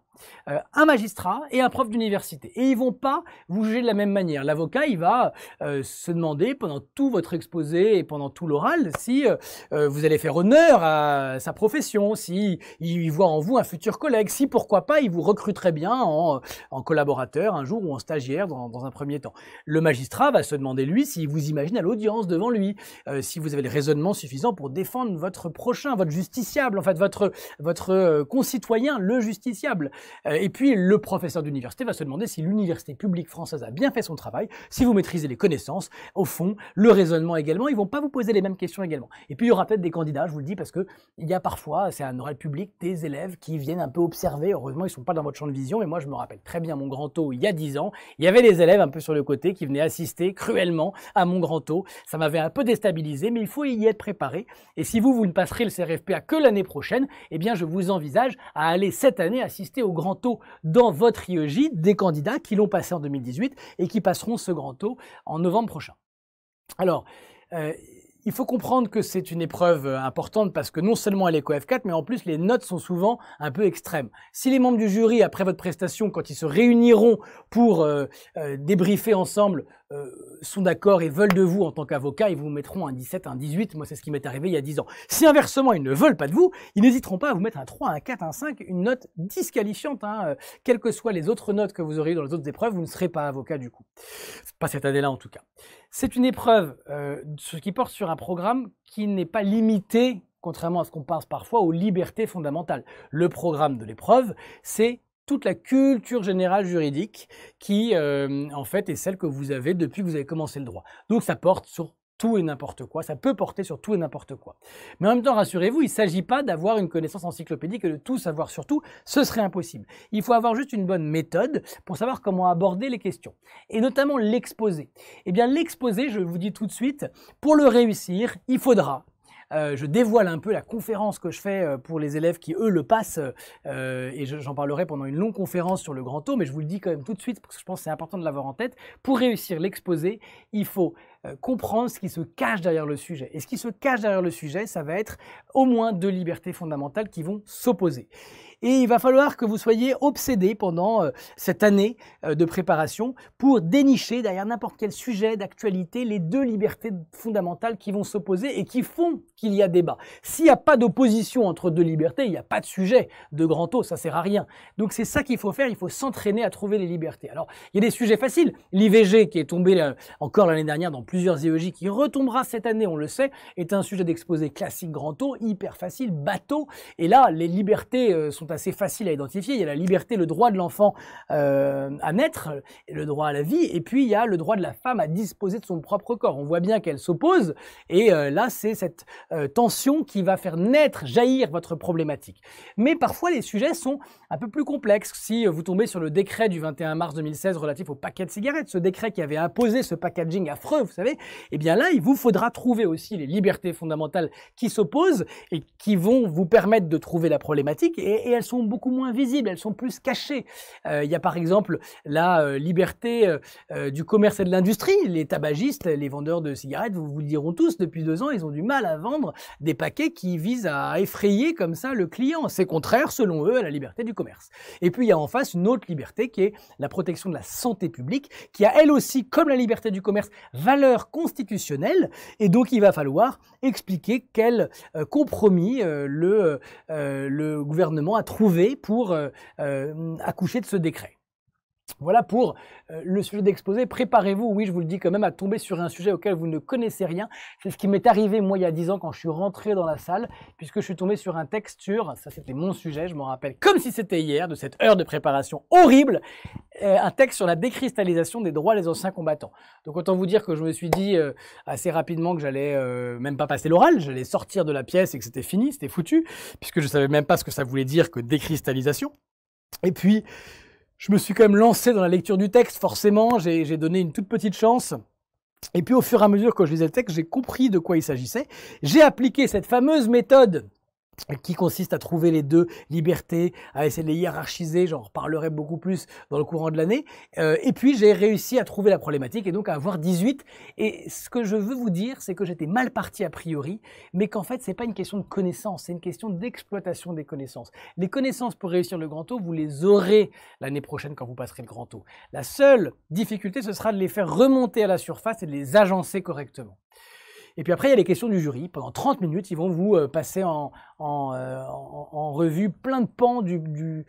euh, un magistrat et un prof d'université. Et ils vont pas vous juger de la même manière. L'avocat, il va euh, se demander pendant tout votre exposé et pendant tout l'oral si euh, vous allez faire honneur à sa profession, si il voit en vous un futur collègue, si pourquoi pas il vous recruterait bien en, collaborateur un jour ou en stagiaire dans, un premier temps. Le magistrat va se demander lui s'il vous imagine à l'audience devant lui, si vous avez le raisonnement suffisant pour défendre votre prochain, votre justiciable, en fait votre votre concitoyen, le justiciable. Euh, et puis, le professeur d'université va se demander si l'université publique française a bien fait son travail, si vous maîtrisez les connaissances, au fond, le raisonnement également. Ils vont pas vous poser les mêmes questions également. Et puis, il y aura peut-être des candidats, je vous le dis, parce que il y a parfois, c'est un oral public, des élèves qui viennent un peu observer. Heureusement, ils sont pas dans votre champ de vision. Et moi, je me rappelle très bien mon grand taux il y a 10 ans. Il y avait des élèves un peu sur le côté qui venaient assister cruellement à mon grand taux. Ça m'avait un peu déstabilisé, mais il faut y être préparé. Et si vous, vous ne passerez le CRFPA que l'année prochaine, eh bien, je vous envisage à aller cette année assister au grand taux dans votre IEJ des candidats qui l'ont passé en 2018 et qui passeront ce grand taux en novembre prochain. Alors, euh, il faut comprendre que c'est une épreuve euh, importante parce que non seulement elle est CoF4, mais en plus les notes sont souvent un peu extrêmes. Si les membres du jury, après votre prestation, quand ils se réuniront pour euh, débriefer ensemble euh, sont d'accord et veulent de vous en tant qu'avocat, ils vous mettront un 17, un 18. Moi, c'est ce qui m'est arrivé il y a 10 ans. Si inversement, ils ne veulent pas de vous, ils n'hésiteront pas à vous mettre un 3, un 4, un 5, une note disqualifiante. Hein. Euh, quelles que soient les autres notes que vous aurez dans les autres épreuves, vous ne serez pas avocat du coup. Pas cette année-là en tout cas. C'est une épreuve euh, ce qui porte sur un programme qui n'est pas limité, contrairement à ce qu'on pense parfois, aux libertés fondamentales. Le programme de l'épreuve, c'est toute la culture générale juridique qui, euh, en fait, est celle que vous avez depuis que vous avez commencé le droit. Donc ça porte sur tout et n'importe quoi, ça peut porter sur tout et n'importe quoi. Mais en même temps, rassurez-vous, il ne s'agit pas d'avoir une connaissance encyclopédique et de tout savoir sur tout, ce serait impossible. Il faut avoir juste une bonne méthode pour savoir comment aborder les questions, et notamment l'exposer. Eh bien, l'exposer, je vous dis tout de suite, pour le réussir, il faudra euh, je dévoile un peu la conférence que je fais euh, pour les élèves qui, eux, le passent. Euh, et j'en parlerai pendant une longue conférence sur le grand taux, mais je vous le dis quand même tout de suite parce que je pense que c'est important de l'avoir en tête. Pour réussir l'exposé, il faut euh, comprendre ce qui se cache derrière le sujet. Et ce qui se cache derrière le sujet, ça va être au moins deux libertés fondamentales qui vont s'opposer. Et il va falloir que vous soyez obsédé pendant euh, cette année euh, de préparation pour dénicher derrière n'importe quel sujet d'actualité les deux libertés fondamentales qui vont s'opposer et qui font qu'il y a débat. S'il n'y a pas d'opposition entre deux libertés, il n'y a pas de sujet de grand taux ça sert à rien. Donc c'est ça qu'il faut faire, il faut s'entraîner à trouver les libertés. Alors il y a des sujets faciles, l'IVG qui est tombé encore l'année dernière dans plusieurs IEJ qui retombera cette année, on le sait, est un sujet d'exposé classique grand taux, hyper facile, bateau. Et là, les libertés euh, sont assez faciles à identifier. Il y a la liberté, le droit de l'enfant euh, à naître, le droit à la vie, et puis il y a le droit de la femme à disposer de son propre corps. On voit bien qu'elle s'oppose, et euh, là, c'est cette tension qui va faire naître, jaillir votre problématique. Mais parfois, les sujets sont un peu plus complexes. Si vous tombez sur le décret du 21 mars 2016 relatif au paquet de cigarettes, ce décret qui avait imposé ce packaging affreux, savez, eh bien là, il vous faudra trouver aussi les libertés fondamentales qui s'opposent et qui vont vous permettre de trouver la problématique. Et, elles sont beaucoup moins visibles, elles sont plus cachées. Euh, il y a par exemple la euh, liberté euh, du commerce et de l'industrie. Les tabagistes, les vendeurs de cigarettes, vous, vous le diront tous, depuis deux ans, ils ont du mal à vendre des paquets qui visent à effrayer comme ça le client. C'est contraire, selon eux, à la liberté du commerce. Et puis il y a en face une autre liberté qui est la protection de la santé publique, qui a elle aussi, comme la liberté du commerce, valeur constitutionnel constitutionnelle, et donc il va falloir expliquer quel euh, compromis euh, le, euh, le, gouvernement a trouvé pour accoucher de ce décret. Voilà pour euh, le sujet d'exposé. Préparez-vous, oui, je vous le dis quand même, à tomber sur un sujet auquel vous ne connaissez rien. C'est ce qui m'est arrivé, moi, il y a dix ans, quand je suis rentré dans la salle, puisque je suis tombé sur un texte sur, ça c'était mon sujet, je m'en rappelle, comme si c'était hier, de cette heure de préparation horrible, euh, un texte sur la décristallisation des droits des anciens combattants. Donc autant vous dire que je me suis dit euh, assez rapidement que j'allais même pas passer l'oral, j'allais sortir de la pièce et que c'était fini, c'était foutu, puisque je ne savais même pas ce que ça voulait dire que décristallisation. Et puis je me suis quand même lancé dans la lecture du texte, forcément, j'ai donné une toute petite chance. Et puis au fur et à mesure que je lisais le texte, j'ai compris de quoi il s'agissait. J'ai appliqué cette fameuse méthode qui consiste à trouver les deux libertés, à essayer de les hiérarchiser, j'en reparlerai beaucoup plus dans le courant de l'année. Euh, et puis j'ai réussi à trouver la problématique et donc à avoir 18. Et ce que je veux vous dire, c'est que j'étais mal parti a priori, mais qu'en fait, ce n'est pas une question de connaissance, c'est une question d'exploitation des connaissances. Les connaissances pour réussir le grand taux, vous les aurez l'année prochaine quand vous passerez le grand taux. La seule difficulté, ce sera de les faire remonter à la surface et de les agencer correctement. Et puis après, il y a les questions du jury. Pendant 30 minutes, ils vont vous euh, passer en, euh, en, en, revue plein de pans du, du,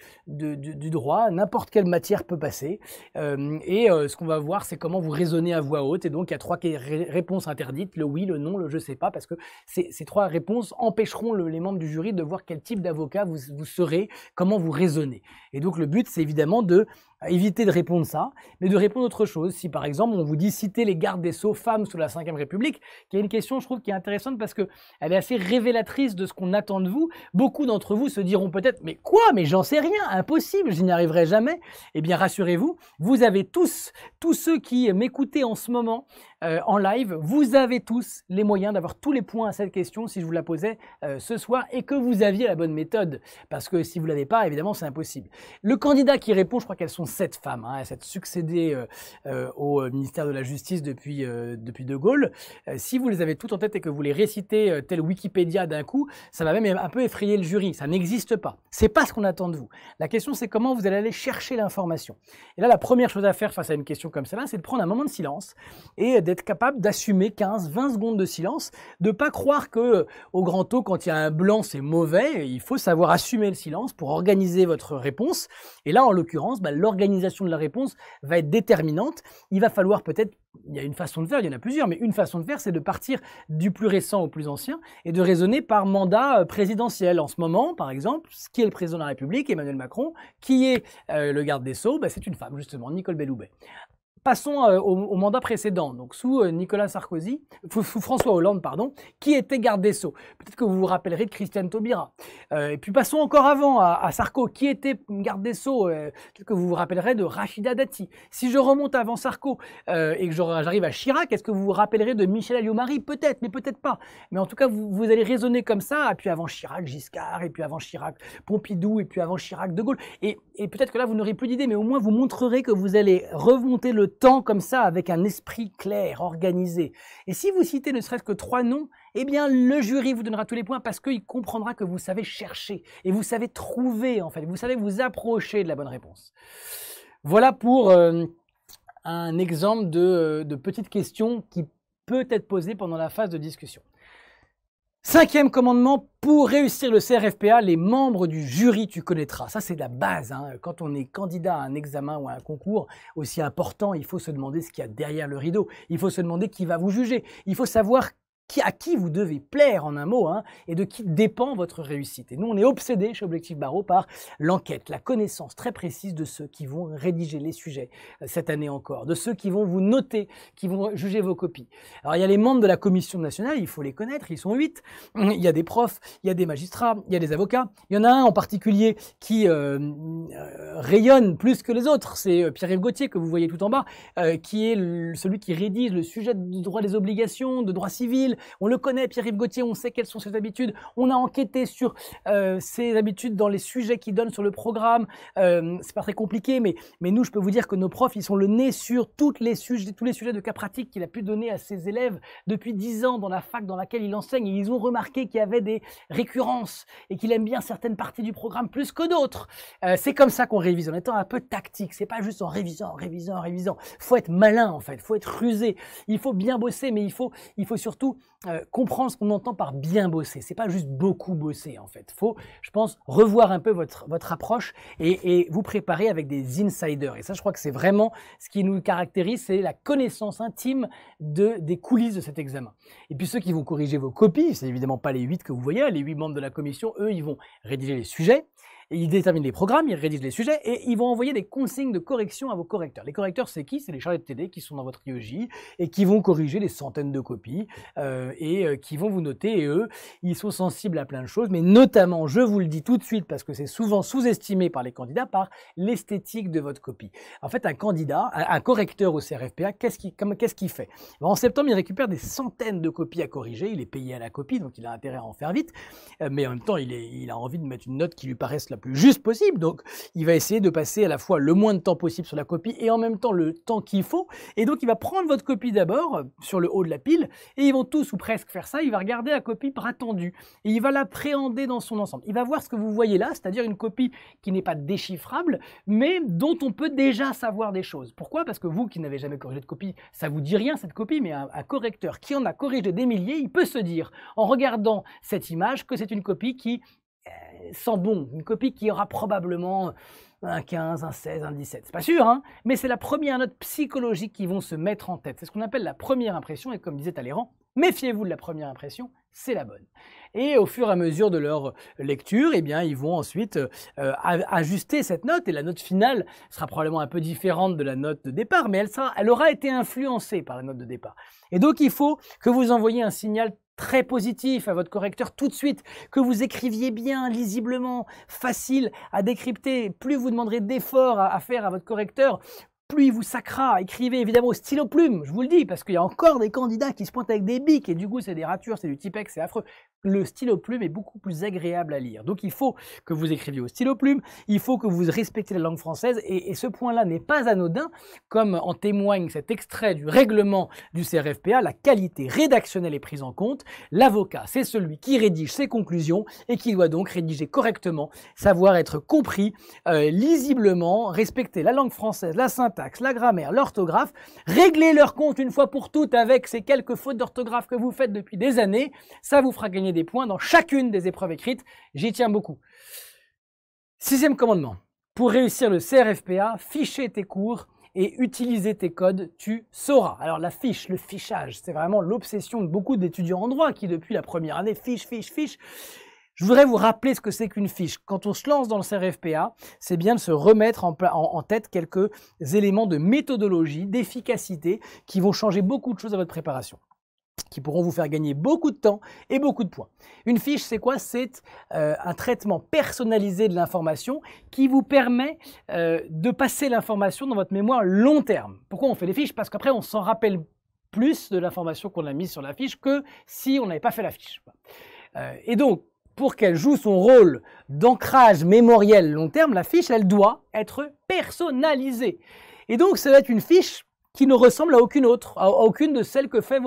du, droit. N'importe quelle matière peut passer. Euh, et ce qu'on va voir, c'est comment vous raisonnez à voix haute. Et donc, il y a trois réponses interdites, le oui, le non, le je sais pas, parce que ces trois réponses empêcheront les membres du jury de voir quel type d'avocat vous, vous serez, comment vous raisonnez. Et donc, le but, c'est évidemment de éviter de répondre ça, mais de répondre autre chose. Si par exemple on vous dit citer les gardes des Sceaux femmes sous la Ve République, qui est une question je trouve qui est intéressante parce qu'elle est assez révélatrice de ce qu'on attend de vous. Beaucoup d'entre vous se diront peut-être mais quoi Mais j'en sais rien, impossible, je n'y arriverai jamais. Eh bien rassurez-vous, vous avez tous, tous ceux qui m'écoutaient en ce moment, euh, en live. Vous avez tous les moyens d'avoir tous les points à cette question si je vous la posais euh, ce soir et que vous aviez la bonne méthode. Parce que si vous ne l'avez pas, évidemment, c'est impossible. Le candidat qui répond, je crois qu'elles sont sept femmes, hein, sept succédées euh, au ministère de la Justice depuis, depuis De Gaulle. si vous les avez toutes en tête et que vous les récitez tel Wikipédia d'un coup, ça va même un peu effrayer le jury. Ça n'existe pas. C'est pas ce qu'on attend de vous. La question, c'est comment vous allez aller chercher l'information. Et là, la première chose à faire face à une question comme celle-là, c'est de prendre un moment de silence et d'être capable d'assumer 15, 20 secondes de silence, de pas croire que au grand taux, quand il y a un blanc, c'est mauvais. Il faut savoir assumer le silence pour organiser votre réponse. Et là, en l'occurrence, bah, l'organisation de la réponse va être déterminante. Il va falloir peut-être, il y a une façon de faire, il y en a plusieurs, mais une façon de faire, c'est de partir du plus récent au plus ancien et de raisonner par mandat euh, présidentiel. En ce moment, par exemple, ce qui est le président de la République, Emmanuel Macron, qui est euh, le garde des Sceaux, bah, c'est une femme, justement, Nicole Belloubet. Passons euh, au, mandat précédent, donc sous euh, Nicolas Sarkozy, sous, François Hollande, pardon, qui était garde des Sceaux. Peut-être que vous vous rappellerez de Christiane Taubira. Euh, et puis passons encore avant à, Sarko, qui était garde des Sceaux. Peut-être que vous vous rappellerez de Rachida Dati. Si je remonte avant Sarko et que j'arrive à Chirac, est-ce que vous vous rappellerez de Michel alliot Peut-être, mais peut-être pas. Mais en tout cas, vous, allez raisonner comme ça, et puis avant Chirac, Giscard, et puis avant Chirac, Pompidou, et puis avant Chirac, De Gaulle. Et, et peut-être que là, vous n'aurez plus d'idée, mais au moins vous montrerez que vous allez remonter le temps comme ça, avec un esprit clair, organisé. Et si vous citez ne serait-ce que trois noms, eh bien le jury vous donnera tous les points parce qu'il comprendra que vous savez chercher et vous savez trouver en fait, vous savez vous approcher de la bonne réponse. Voilà pour euh, un exemple de euh, petite question qui peut être posée pendant la phase de discussion. Cinquième commandement, pour réussir le CRFPA, les membres du jury, tu connaîtras. Ça, c'est la base. Hein. Quand on est candidat à un examen ou à un concours aussi important, il faut se demander ce qu'il y a derrière le rideau. Il faut se demander qui va vous juger. Il faut savoir à qui vous devez plaire en un mot, hein, et de qui dépend votre réussite. Et nous, on est obsédés chez Objectif Barreau par l'enquête, la connaissance très précise de ceux qui vont rédiger les sujets euh, cette année encore, de ceux qui vont vous noter, qui vont juger vos copies. Alors, il y a les membres de la commission nationale, il faut les connaître, ils sont huit. Il y a des profs, il y a des magistrats, il y a des avocats. Il y en a un en particulier qui euh, euh, rayonne plus que les autres, c'est Pierre-Yves Gauthier que vous voyez tout en bas, qui est celui qui rédige le sujet de droit des obligations, de droit civil, on le connaît, Pierre-Yves Gauthier, on sait quelles sont ses habitudes. On a enquêté sur euh, ses habitudes dans les sujets qu'il donne sur le programme. Euh, c'est pas très compliqué, mais, mais nous, je peux vous dire que nos profs, ils sont le nez sur toutes les sujets, tous les sujets de cas pratiques qu'il a pu donner à ses élèves depuis 10 ans dans la fac dans laquelle il enseigne. ils ont remarqué qu'il y avait des récurrences et qu'il aime bien certaines parties du programme plus que d'autres. Euh, c'est comme ça qu'on révise, en étant un peu tactique. C'est pas juste en révisant, en révisant, en révisant. Faut être malin, en fait. Il Faut être rusé. Il faut bien bosser, mais il faut surtout euh, comprendre ce qu'on entend par bien bosser. n'est pas juste beaucoup bosser en fait. Faut, je pense, revoir un peu votre, approche et, vous préparer avec des insiders. Et ça, je crois que c'est vraiment ce qui nous caractérise, c'est la connaissance intime des coulisses de cet examen. Et puis ceux qui vont corriger vos copies, ce n'est évidemment pas les huit que vous voyez, hein. les huit membres de la commission, eux, ils vont rédiger les sujets ils déterminent les programmes, ils rédigent les sujets et ils vont envoyer des consignes de correction à vos correcteurs. Les correcteurs, c'est qui C'est les chargés de TD qui sont dans votre IEJ et qui vont corriger des centaines de copies euh, et euh, qui vont vous noter. Et eux, ils sont sensibles à plein de choses, mais notamment, je vous le dis tout de suite parce que c'est souvent sous-estimé par les candidats, par l'esthétique de votre copie. En fait, un candidat, un correcteur au CRFPA, qu'est-ce qu'il fait ben, En septembre, il récupère des centaines de copies à corriger. Il est payé à la copie, donc il a intérêt à en faire vite. Euh, mais en même temps, il, il a envie de mettre une note qui lui paraisse la plus juste possible. Donc, il va essayer de passer à la fois le moins de temps possible sur la copie et en même temps le temps qu'il faut. Et donc, il va prendre votre copie d'abord euh, sur le haut de la pile et ils vont tous ou presque faire ça. Il va regarder la copie bras tendu et il va l'appréhender dans son ensemble. Il va voir ce que vous voyez là, c'est-à-dire une copie qui n'est pas déchiffrable, mais dont on peut déjà savoir des choses. Pourquoi Parce que vous qui n'avez jamais corrigé de copie, ça vous dit rien cette copie, mais un, un correcteur qui en a corrigé des milliers, il peut se dire en regardant cette image que c'est une copie qui euh, sans bon, une copie qui aura probablement un 15, un 16, un 17. C'est pas sûr, hein, mais c'est la première note psychologique qui vont se mettre en tête. C'est ce qu'on appelle la première impression, et comme disait Talleyrand, méfiez-vous de la première impression, c'est la bonne. Et au fur et à mesure de leur lecture, eh bien, ils vont ensuite euh, ajuster cette note, et la note finale sera probablement un peu différente de la note de départ, mais elle, sera, elle aura été influencée par la note de départ. Et donc, il faut que vous envoyiez un signal très positif à votre correcteur tout de suite, que vous écriviez bien, lisiblement, facile à décrypter. Plus vous demanderez d'efforts à, faire à votre correcteur, il vous sacra. Écrivez évidemment au stylo plume, je vous le dis, parce qu'il y a encore des candidats qui se pointent avec des bics et du coup c'est des ratures, c'est du typex, c'est affreux. Le stylo plume est beaucoup plus agréable à lire. Donc il faut que vous écriviez au stylo plume, il faut que vous respectiez la langue française et, ce point-là n'est pas anodin, comme en témoigne cet extrait du règlement du CRFPA, la qualité rédactionnelle est prise en compte. L'avocat, c'est celui qui rédige ses conclusions et qui doit donc rédiger correctement, savoir être compris, euh, lisiblement, respecter la langue française, la synthèse, la grammaire, l'orthographe, réglez leur compte une fois pour toutes avec ces quelques fautes d'orthographe que vous faites depuis des années, ça vous fera gagner des points dans chacune des épreuves écrites, j'y tiens beaucoup. Sixième commandement, pour réussir le CRFPA, fichez tes cours et utilisez tes codes, tu sauras. Alors la fiche, le fichage, c'est vraiment l'obsession de beaucoup d'étudiants en droit qui depuis la première année fichent, fichent, fichent. Je voudrais vous rappeler ce que c'est qu'une fiche. Quand on se lance dans le CRFPA, c'est bien de se remettre en, tête quelques éléments de méthodologie, d'efficacité, qui vont changer beaucoup de choses à votre préparation qui pourront vous faire gagner beaucoup de temps et beaucoup de points. Une fiche, c'est quoi C'est euh, un traitement personnalisé de l'information qui vous permet euh, de passer l'information dans votre mémoire long terme. Pourquoi on fait les fiches Parce qu'après, on s'en rappelle plus de l'information qu'on a mise sur la fiche que si on n'avait pas fait la fiche. Euh, et donc, pour qu'elle joue son rôle d'ancrage mémoriel long terme, la fiche, elle doit être personnalisée. Et donc, ça va être une fiche qui ne ressemble à aucune autre, à aucune de celles que fait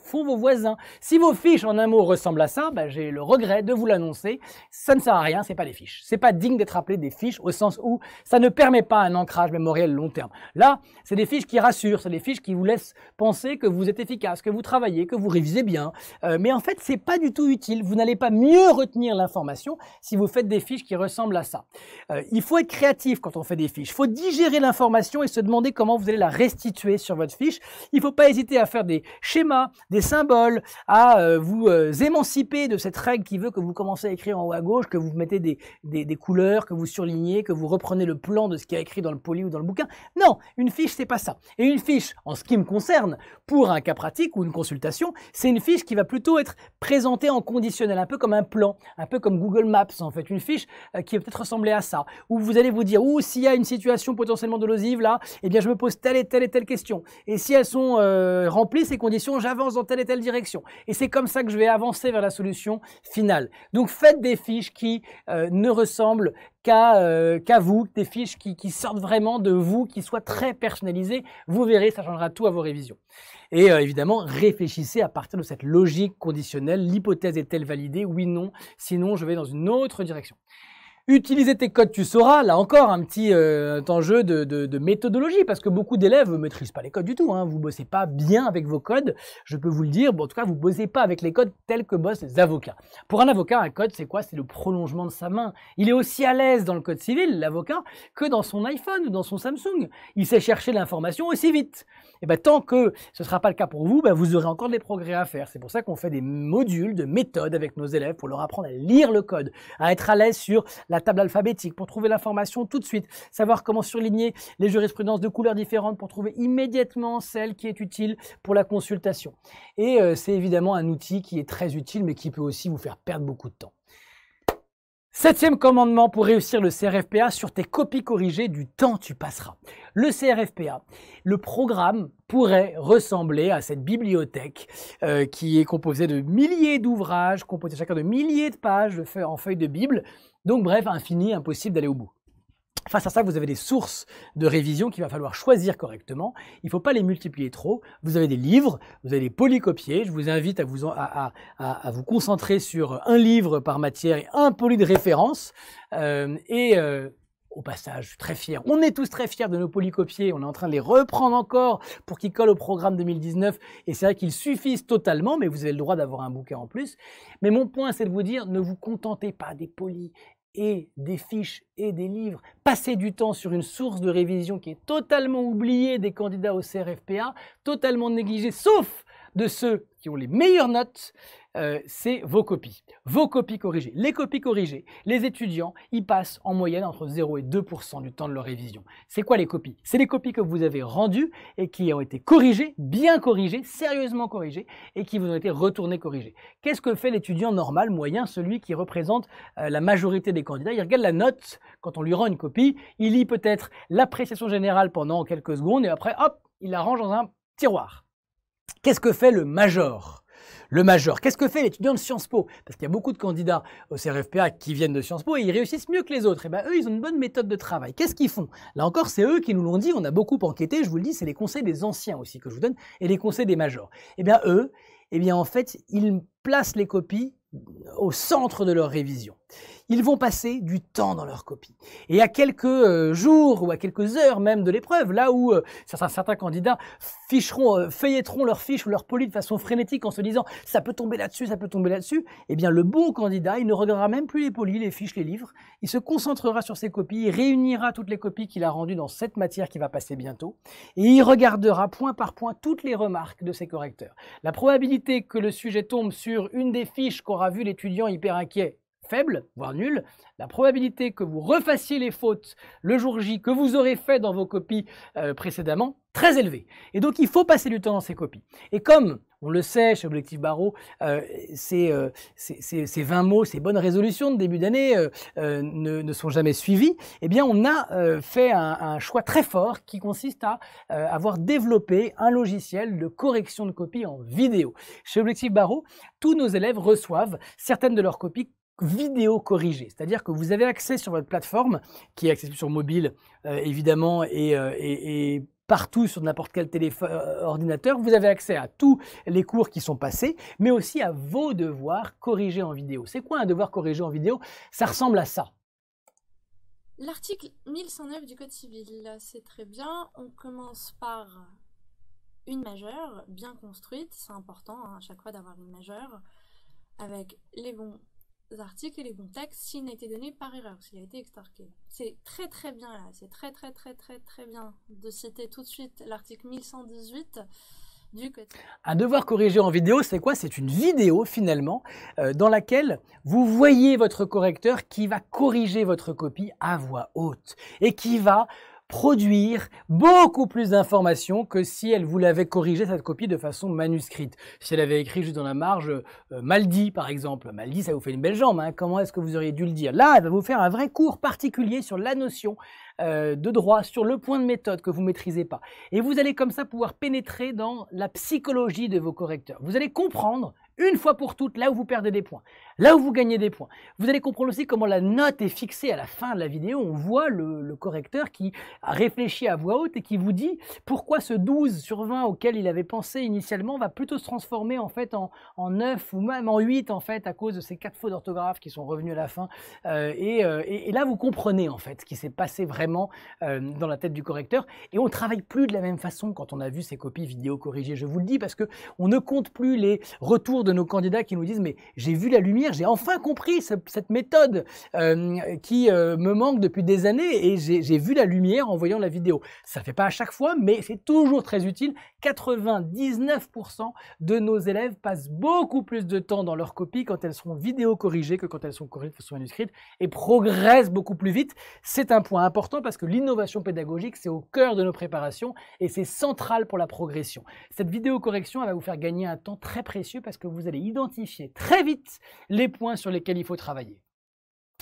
font vos voisins. Si vos fiches, en un mot, ressemblent à ça, bah, j'ai le regret de vous l'annoncer, ça ne sert à rien, c'est pas des fiches. C'est pas digne d'être appelé des fiches au sens où ça ne permet pas un ancrage mémoriel long terme. Là, c'est des fiches qui rassurent, c'est des fiches qui vous laissent penser que vous êtes efficace, que vous travaillez, que vous révisez bien. Euh, mais en fait, c'est pas du tout utile. Vous n'allez pas mieux retenir l'information si vous faites des fiches qui ressemblent à ça. Euh, il faut être créatif quand on fait des fiches. Il faut digérer l'information et se demander comment vous allez la restituer sur votre fiche. Il ne faut pas hésiter à faire des schémas, des symboles, à euh, vous euh, émanciper de cette règle qui veut que vous commencez à écrire en haut à gauche, que vous mettez des, des, couleurs, que vous surlignez, que vous reprenez le plan de ce qui est écrit dans le poli ou dans le bouquin. Non, une fiche, c'est pas ça. Et une fiche, en ce qui me concerne, pour un cas pratique ou une consultation, c'est une fiche qui va plutôt être présentée en conditionnel, un peu comme un plan, un peu comme Google Maps en fait, une fiche euh, qui va peut-être ressembler à ça, où vous allez vous dire, ou s'il y a une situation potentiellement dolosive là, eh bien je me pose telle et telle et telle questions. question. Et si elles sont euh, remplies, ces conditions, j'avance dans telle et telle direction. Et c'est comme ça que je vais avancer vers la solution finale. Donc faites des fiches qui euh, ne ressemblent euh, qu'à vous, des fiches qui, sortent vraiment de vous, qui soient très personnalisées. Vous verrez, ça changera tout à vos révisions. Et évidemment, réfléchissez à partir de cette logique conditionnelle. L'hypothèse est-elle validée Oui, non. Sinon, je vais dans une autre direction. Utiliser tes codes, tu sauras. Là encore, un petit euh, enjeu de, méthodologie, parce que beaucoup d'élèves ne maîtrisent pas les codes du tout. Hein. Vous bossez pas bien avec vos codes, je peux vous le dire. Bon, en tout cas, vous ne bossez pas avec les codes tels que bossent les avocats. Pour un avocat, un code, c'est quoi C'est le prolongement de sa main. Il est aussi à l'aise dans le code civil, l'avocat, que dans son iPhone ou dans son Samsung. Il sait chercher l'information aussi vite. Et eh ben, tant que ce ne sera pas le cas pour vous, ben, vous aurez encore des progrès à faire. C'est pour ça qu'on fait des modules de méthode avec nos élèves pour leur apprendre à lire le code, à être à l'aise sur la la table alphabétique pour trouver l'information tout de suite, savoir comment surligner les jurisprudences de couleurs différentes pour trouver immédiatement celle qui est utile pour la consultation. Et euh, c'est évidemment un outil qui est très utile mais qui peut aussi vous faire perdre beaucoup de temps. Septième commandement pour réussir le CRFPA sur tes copies corrigées du temps tu passeras. Le CRFPA, le programme pourrait ressembler à cette bibliothèque euh, qui est composée de milliers d'ouvrages, composée chacun de milliers de pages de en feuilles de Bible. Donc bref, infini, impossible d'aller au bout. Face à ça, vous avez des sources de révision qu'il va falloir choisir correctement. Il ne faut pas les multiplier trop. Vous avez des livres, vous avez des polycopiés. Je vous invite à vous, concentrer sur un livre par matière et un poly de référence. Euh, et euh, au passage, très fier. On est tous très fiers de nos polycopiés. On est en train de les reprendre encore pour qu'ils collent au programme 2019. Et c'est vrai qu'ils suffisent totalement, mais vous avez le droit d'avoir un bouquin en plus. Mais mon point, c'est de vous dire, ne vous contentez pas des polis et des fiches et des livres, passer du temps sur une source de révision qui est totalement oubliée des candidats au CRFPA, totalement négligée, sauf de ceux qui ont les meilleures notes euh, c'est vos copies. Vos copies corrigées. Les copies corrigées, les étudiants, y passent en moyenne entre 0 et 2% du temps de leur révision. C'est quoi les copies C'est les copies que vous avez rendues et qui ont été corrigées, bien corrigées, sérieusement corrigées et qui vous ont été retournées corrigées. Qu'est-ce que fait l'étudiant normal, moyen, celui qui représente euh, la majorité des candidats Il regarde la note quand on lui rend une copie, il lit peut-être l'appréciation générale pendant quelques secondes et après, hop, il la range dans un tiroir. Qu'est-ce que fait le major le major. Qu'est-ce que fait l'étudiant de Sciences Po Parce qu'il y a beaucoup de candidats au CRFPA qui viennent de Sciences Po et ils réussissent mieux que les autres. Et eh bien eux, ils ont une bonne méthode de travail. Qu'est-ce qu'ils font Là encore, c'est eux qui nous l'ont dit, on a beaucoup enquêté, je vous le dis, c'est les conseils des anciens aussi que je vous donne et les conseils des majors. Et eh bien eux, eh bien en fait, ils placent les copies au centre de leur révision. Ils vont passer du temps dans leur copie. Et à quelques euh, jours ou à quelques heures même de l'épreuve, là où euh, certains, candidats ficheront, euh, feuilletteront leurs fiches ou leurs polis de façon frénétique en se disant ça peut tomber là-dessus, ça peut tomber là-dessus, eh bien le bon candidat, il ne regardera même plus les polis, les fiches, les livres. Il se concentrera sur ses copies, il réunira toutes les copies qu'il a rendues dans cette matière qui va passer bientôt et il regardera point par point toutes les remarques de ses correcteurs. La probabilité que le sujet tombe sur une des fiches qu'aura vu l'étudiant hyper inquiet faible, voire nulle, la probabilité que vous refassiez les fautes le jour J que vous aurez fait dans vos copies euh, précédemment, très élevée. Et donc il faut passer du temps dans ces copies. Et comme on le sait chez Objectif Barreau, euh, euh, ces, 20 mots, ces bonnes résolutions de début d'année ne, sont jamais suivies, eh bien on a fait un, un, choix très fort qui consiste à avoir développé un logiciel de correction de copies en vidéo. Chez Objectif Barreau, tous nos élèves reçoivent certaines de leurs copies vidéo corrigée, c'est-à-dire que vous avez accès sur votre plateforme, qui est accessible sur mobile euh, évidemment euh, et, partout sur n'importe quel téléphone, euh, ordinateur. Vous avez accès à tous les cours qui sont passés, mais aussi à vos devoirs corrigés en vidéo. C'est quoi un devoir corrigé en vidéo Ça ressemble à ça. L'article 1109 du Code civil, c'est très bien. On commence par une majeure bien construite. C'est important hein, à chaque fois d'avoir une majeure avec les bons articles et les bons textes s'il n'a été donné par erreur, s'il a été extorqué. C'est très très bien là, c'est très très très très très bien de citer tout de suite l'article 1118 du code. Un devoir corriger en vidéo, c'est quoi C'est une vidéo finalement euh, dans laquelle vous voyez votre correcteur qui va corriger votre copie à voix haute et qui va produire beaucoup plus d'informations que si elle vous l'avait corrigé cette copie de façon manuscrite. Si elle avait écrit juste dans la marge euh, mal dit par exemple, mal dit ça vous fait une belle jambe, hein. comment est-ce que vous auriez dû le dire Là, elle va vous faire un vrai cours particulier sur la notion euh, de droit, sur le point de méthode que vous maîtrisez pas. Et vous allez comme ça pouvoir pénétrer dans la psychologie de vos correcteurs. Vous allez comprendre une fois pour toutes là où vous perdez des points, là où vous gagnez des points. Vous allez comprendre aussi comment la note est fixée à la fin de la vidéo. On voit le, correcteur qui réfléchi à voix haute et qui vous dit pourquoi ce 12 sur 20 auquel il avait pensé initialement va plutôt se transformer en fait en, en 9 ou même en 8 en fait à cause de ces quatre fautes d'orthographe qui sont revenus à la fin. Euh, euh, et, là vous comprenez en fait ce qui s'est passé vraiment euh, dans la tête du correcteur. Et on travaille plus de la même façon quand on a vu ces copies vidéo corrigées. Je vous le dis parce que on ne compte plus les retours de nos candidats qui nous disent mais j'ai vu la lumière, j'ai enfin compris cette méthode euh, qui euh, me manque depuis des années et j'ai vu la lumière en voyant la vidéo. Ça ne fait pas à chaque fois, mais c'est toujours très utile. 99% de nos élèves passent beaucoup plus de temps dans leur copie quand elles sont vidéo corrigées que quand elles sont corrigées de façon manuscrite et progressent beaucoup plus vite. C'est un point important parce que l'innovation pédagogique, c'est au cœur de nos préparations et c'est central pour la progression. Cette vidéo correction, elle va vous faire gagner un temps très précieux parce que vous allez identifier très vite les points sur lesquels il faut travailler.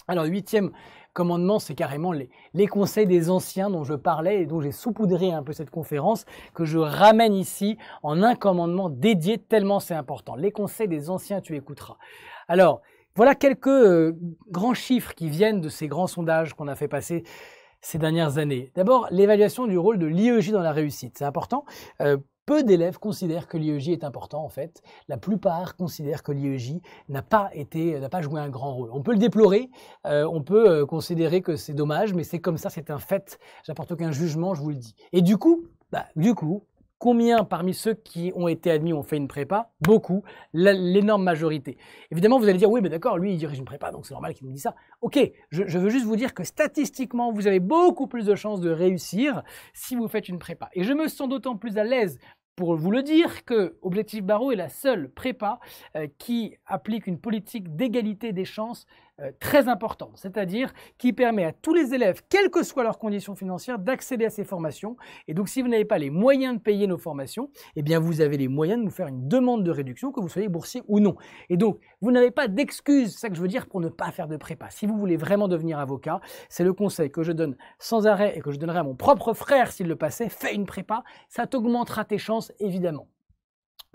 Alors, huitième commandement, c'est carrément les, conseils des anciens dont je parlais et dont j'ai saupoudré un peu cette conférence, que je ramène ici en un commandement dédié, tellement c'est important. Les conseils des anciens, tu écouteras. Alors, voilà quelques euh, grands chiffres qui viennent de ces grands sondages qu'on a fait passer ces dernières années. D'abord, l'évaluation du rôle de l'IEJ dans la réussite. C'est important. Euh, peu d'élèves considèrent que l'IEJ est important en fait. La plupart considèrent que l'IEJ n'a pas pas joué un grand rôle. On peut le déplorer, euh, on peut euh, considérer que c'est dommage, mais c'est comme ça, c'est un fait. J'apporte aucun jugement, je vous le dis. Et du coup, bah, du coup, Combien parmi ceux qui ont été admis ont fait une prépa Beaucoup, l'énorme majorité. Évidemment, vous allez dire, oui, mais d'accord, lui, il dirige une prépa, donc c'est normal qu'il nous dise ça. Ok, je, veux juste vous dire que statistiquement, vous avez beaucoup plus de chances de réussir si vous faites une prépa. Et je me sens d'autant plus à l'aise pour vous le dire que Objectif Barreau est la seule prépa euh, qui applique une politique d'égalité des chances euh, très important, c'est-à-dire qui permet à tous les élèves, quelles que soient leurs conditions financières, d'accéder à ces formations. Et donc, si vous n'avez pas les moyens de payer nos formations, eh bien, vous avez les moyens de nous faire une demande de réduction, que vous soyez boursier ou non. Et donc, vous n'avez pas d'excuse, c'est ça que je veux dire, pour ne pas faire de prépa. Si vous voulez vraiment devenir avocat, c'est le conseil que je donne sans arrêt et que je donnerai à mon propre frère s'il le passait, fais une prépa, ça t'augmentera tes chances, évidemment.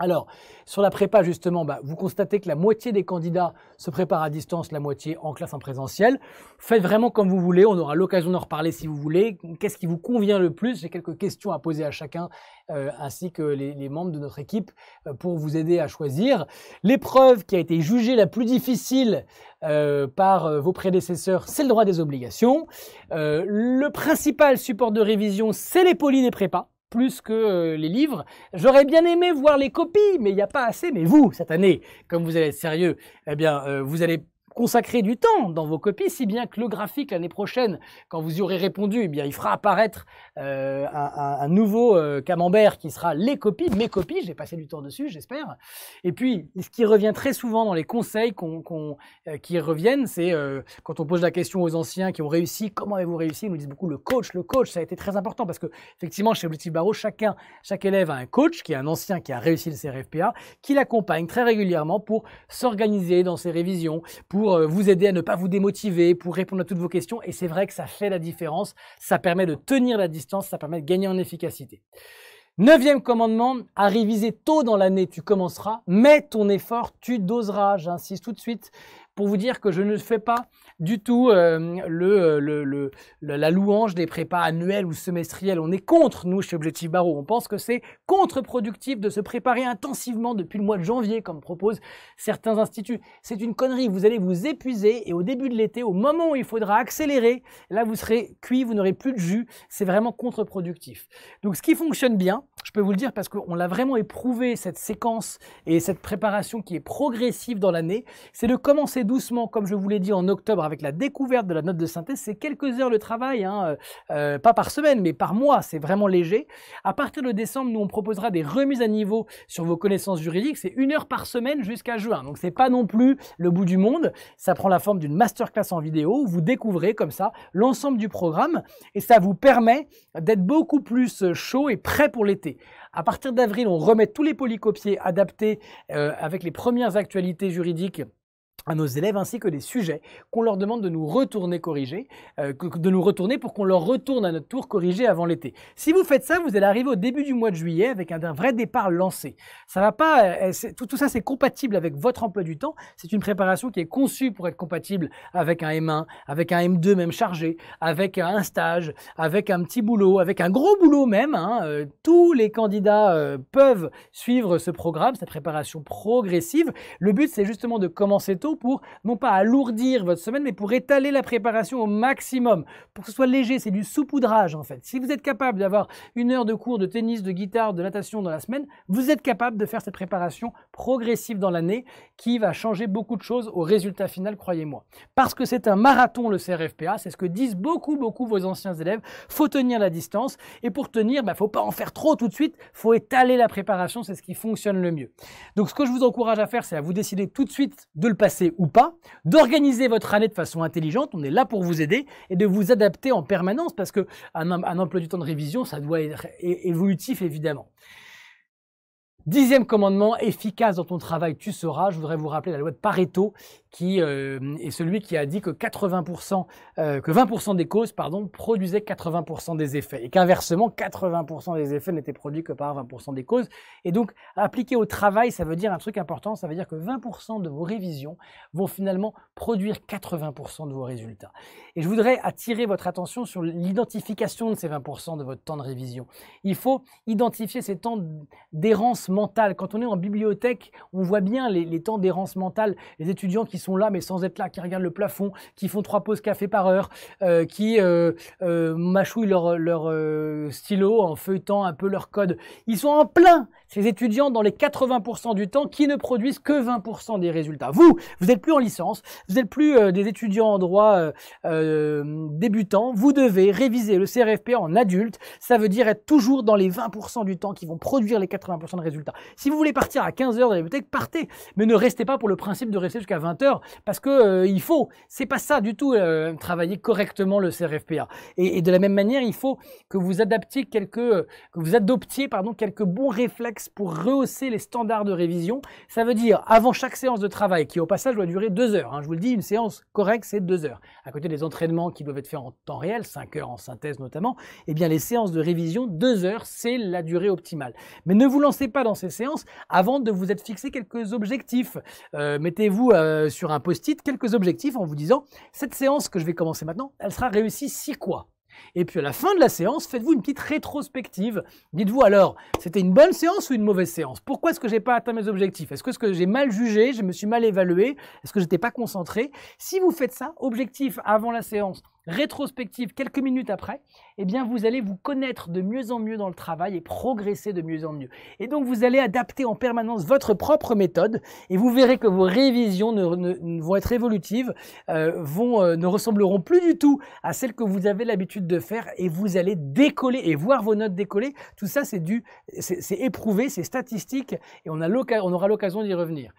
Alors, sur la prépa, justement, bah, vous constatez que la moitié des candidats se préparent à distance, la moitié en classe en présentiel. Faites vraiment comme vous voulez, on aura l'occasion d'en reparler si vous voulez. Qu'est-ce qui vous convient le plus J'ai quelques questions à poser à chacun, euh, ainsi que les, membres de notre équipe, euh, pour vous aider à choisir. L'épreuve qui a été jugée la plus difficile euh, par vos prédécesseurs, c'est le droit des obligations. le principal support de révision, c'est les polis des prépas plus que euh, les livres. J'aurais bien aimé voir les copies, mais il n'y a pas assez. Mais vous, cette année, comme vous allez être sérieux, eh bien, euh, vous allez consacrer du temps dans vos copies, si bien que le graphique l'année prochaine, quand vous y aurez répondu, eh bien, il fera apparaître euh, un, nouveau euh, camembert qui sera les copies, mes copies. J'ai passé du temps dessus, j'espère. Et puis, ce qui revient très souvent dans les conseils qu'on euh, qui reviennent, c'est quand on pose la question aux anciens qui ont réussi, comment avez-vous réussi Ils nous disent beaucoup le coach, le coach. Ça a été très important parce que effectivement, chez Objectif Barreau, chacun, chaque élève a un coach qui est un ancien qui a réussi le CRFPA, qui l'accompagne très régulièrement pour s'organiser dans ses révisions, pour euh, vous aider à ne pas vous démotiver, pour répondre à toutes vos questions. Et c'est vrai que ça fait la différence. Ça permet de tenir la distance, ça permet de gagner en efficacité. Neuvième commandement, à réviser tôt dans l'année, tu commenceras, mais ton effort, tu doseras. J'insiste tout de suite pour vous dire que je ne le fais pas du tout euh, euh, la louange des prépas annuels ou semestriels. On est contre, nous, chez Objectif Barreau. On pense que c'est contre-productif de se préparer intensivement depuis le mois de janvier, comme proposent certains instituts. C'est une connerie. Vous allez vous épuiser et au début de l'été, au moment où il faudra accélérer, là, vous serez cuit, vous n'aurez plus de jus. C'est vraiment contre-productif. Donc, ce qui fonctionne bien, je peux vous le dire parce qu'on l'a vraiment éprouvé, cette séquence et cette préparation qui est progressive dans l'année. C'est de commencer doucement, comme je vous l'ai dit en octobre, avec la découverte de la note de synthèse. C'est quelques heures de travail, hein, euh, euh, pas par semaine, mais par mois, c'est vraiment léger. À partir de décembre, nous, on proposera des remises à niveau sur vos connaissances juridiques. C'est une heure par semaine jusqu'à juin. Donc, ce n'est pas non plus le bout du monde. Ça prend la forme d'une masterclass en vidéo vous découvrez comme ça l'ensemble du programme et ça vous permet d'être beaucoup plus chaud et prêt pour l'été. À partir d'avril, on remet tous les polycopiés adaptés euh, avec les premières actualités juridiques à nos élèves ainsi que des sujets qu'on leur demande de nous retourner corriger, euh, de nous retourner pour qu'on leur retourne à notre tour corriger avant l'été. Si vous faites ça, vous allez arriver au début du mois de juillet avec un, vrai départ lancé. Ça va pas, euh, euh, tout, tout, ça c'est compatible avec votre emploi du temps. C'est une préparation qui est conçue pour être compatible avec un M1, avec un M2 même chargé, avec un stage, avec un petit boulot, avec un gros boulot même. Hein, tous les candidats peuvent suivre ce programme, cette préparation progressive. Le but c'est justement de commencer tôt pour non pas alourdir votre semaine, mais pour étaler la préparation au maximum, pour que ce soit léger. C'est du saupoudrage en fait. Si vous êtes capable d'avoir une heure de cours de tennis, de guitare, de natation dans la semaine, vous êtes capable de faire cette préparation progressive dans l'année qui va changer beaucoup de choses au résultat final, croyez-moi. Parce que c'est un marathon le CRFPA, c'est ce que disent beaucoup, beaucoup vos anciens élèves. Faut tenir la distance et pour tenir, il bah, ne faut pas en faire trop tout de suite, faut étaler la préparation, c'est ce qui fonctionne le mieux. Donc ce que je vous encourage à faire, c'est à vous décider tout de suite de le passer ou pas, d'organiser votre année de façon intelligente, on est là pour vous aider, et de vous adapter en permanence, parce qu'un un emploi du temps de révision, ça doit être évolutif évidemment. Dixième commandement, efficace dans ton travail, tu seras. Je voudrais vous rappeler la loi de Pareto, qui euh, est celui qui a dit que 80%, euh, que 20% des causes, pardon, produisaient 80% des effets, et qu'inversement, 80% des effets n'étaient produits que par 20% des causes. Et donc, appliquer au travail, ça veut dire un truc important, ça veut dire que 20% de vos révisions vont finalement produire 80% de vos résultats. Et je voudrais attirer votre attention sur l'identification de ces 20% de votre temps de révision. Il faut identifier ces temps d'errance quand on est en bibliothèque, on voit bien les, temps d'errance mentale, les étudiants qui sont là mais sans être là, qui regardent le plafond, qui font trois pauses café par heure, euh, qui euh, euh, mâchouillent leur stylo en feuilletant un peu leur code. Ils sont en plein ces étudiants dans les 80% du temps qui ne produisent que 20% des résultats. Vous, vous n'êtes plus en licence, vous n'êtes plus euh, des étudiants en droit euh, euh, débutants, vous devez réviser le CRFPA en adulte, ça veut dire être toujours dans les 20% du temps qui vont produire les 80% de résultats. Si vous voulez partir à 15h de la bibliothèque, partez, mais ne restez pas pour le principe de rester jusqu'à 20h parce que faut. il faut, c'est pas ça du tout travailler correctement le CRFPA. Et, de la même manière, il faut que vous adaptiez quelques que vous adoptiez pardon quelques bons réflexes pour rehausser les standards de révision. Ça veut dire avant chaque séance de travail, qui au passage doit durer deux heures, hein. je vous le dis, une séance correcte c'est deux heures, à côté des entraînements qui doivent être faits en temps réel, 5 heures en synthèse notamment, eh bien les séances de révision, deux heures, c'est la durée optimale. Mais ne vous lancez pas dans ces séances avant de vous être fixé quelques objectifs. Euh, mettez-vous euh, sur un post-it quelques objectifs en vous disant, cette séance que je vais commencer maintenant, elle sera réussie si quoi et puis à la fin de la séance, faites-vous une petite rétrospective. Dites-vous alors, c'était une bonne séance ou une mauvaise séance Pourquoi est-ce que j'ai pas atteint mes objectifs Est-ce que, que j'ai mal jugé Je me suis mal évalué Est-ce que n'étais pas concentré Si vous faites ça, objectif avant la séance, rétrospective quelques minutes après, eh bien vous allez vous connaître de mieux en mieux dans le travail et progresser de mieux en mieux. Et donc vous allez adapter en permanence votre propre méthode et vous verrez que vos révisions vont être évolutives, euh, euh, ne ressembleront plus du tout à celles que vous avez l'habitude de faire et vous allez décoller et voir vos notes décoller. Tout ça c'est c'est éprouvé, c'est statistique et on aura l'occasion d'y revenir.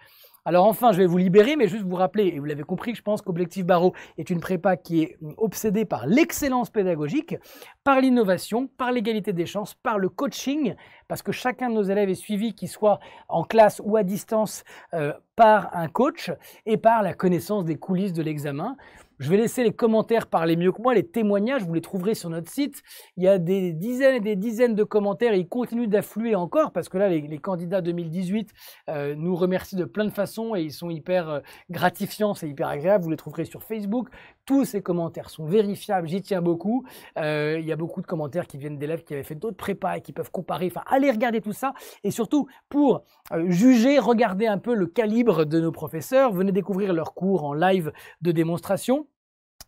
Alors enfin, je vais vous libérer, mais juste vous rappeler, et vous l'avez compris, je pense qu'Objectif Barreau est une prépa qui est obsédée par l'excellence pédagogique, par l'innovation, par l'égalité des chances, par le coaching, parce que chacun de nos élèves est suivi, qu'il soit en classe ou à distance, euh, par un coach et par la connaissance des coulisses de l'examen. Je vais laisser les commentaires parler mieux que moi, les témoignages, vous les trouverez sur notre site. Il y a des dizaines et des dizaines de commentaires, et ils continuent d'affluer encore, parce que là, les, candidats 2018 euh, nous remercient de plein de façons, et ils sont hyper euh, gratifiants, c'est hyper agréable. Vous les trouverez sur Facebook, tous ces commentaires sont vérifiables, j'y tiens beaucoup. Euh, il y a beaucoup de commentaires qui viennent d'élèves qui avaient fait d'autres prépa et qui peuvent comparer. Enfin, allez regarder tout ça. Et surtout, pour euh, juger, regarder un peu le calibre de nos professeurs. Venez découvrir leurs cours en live de démonstration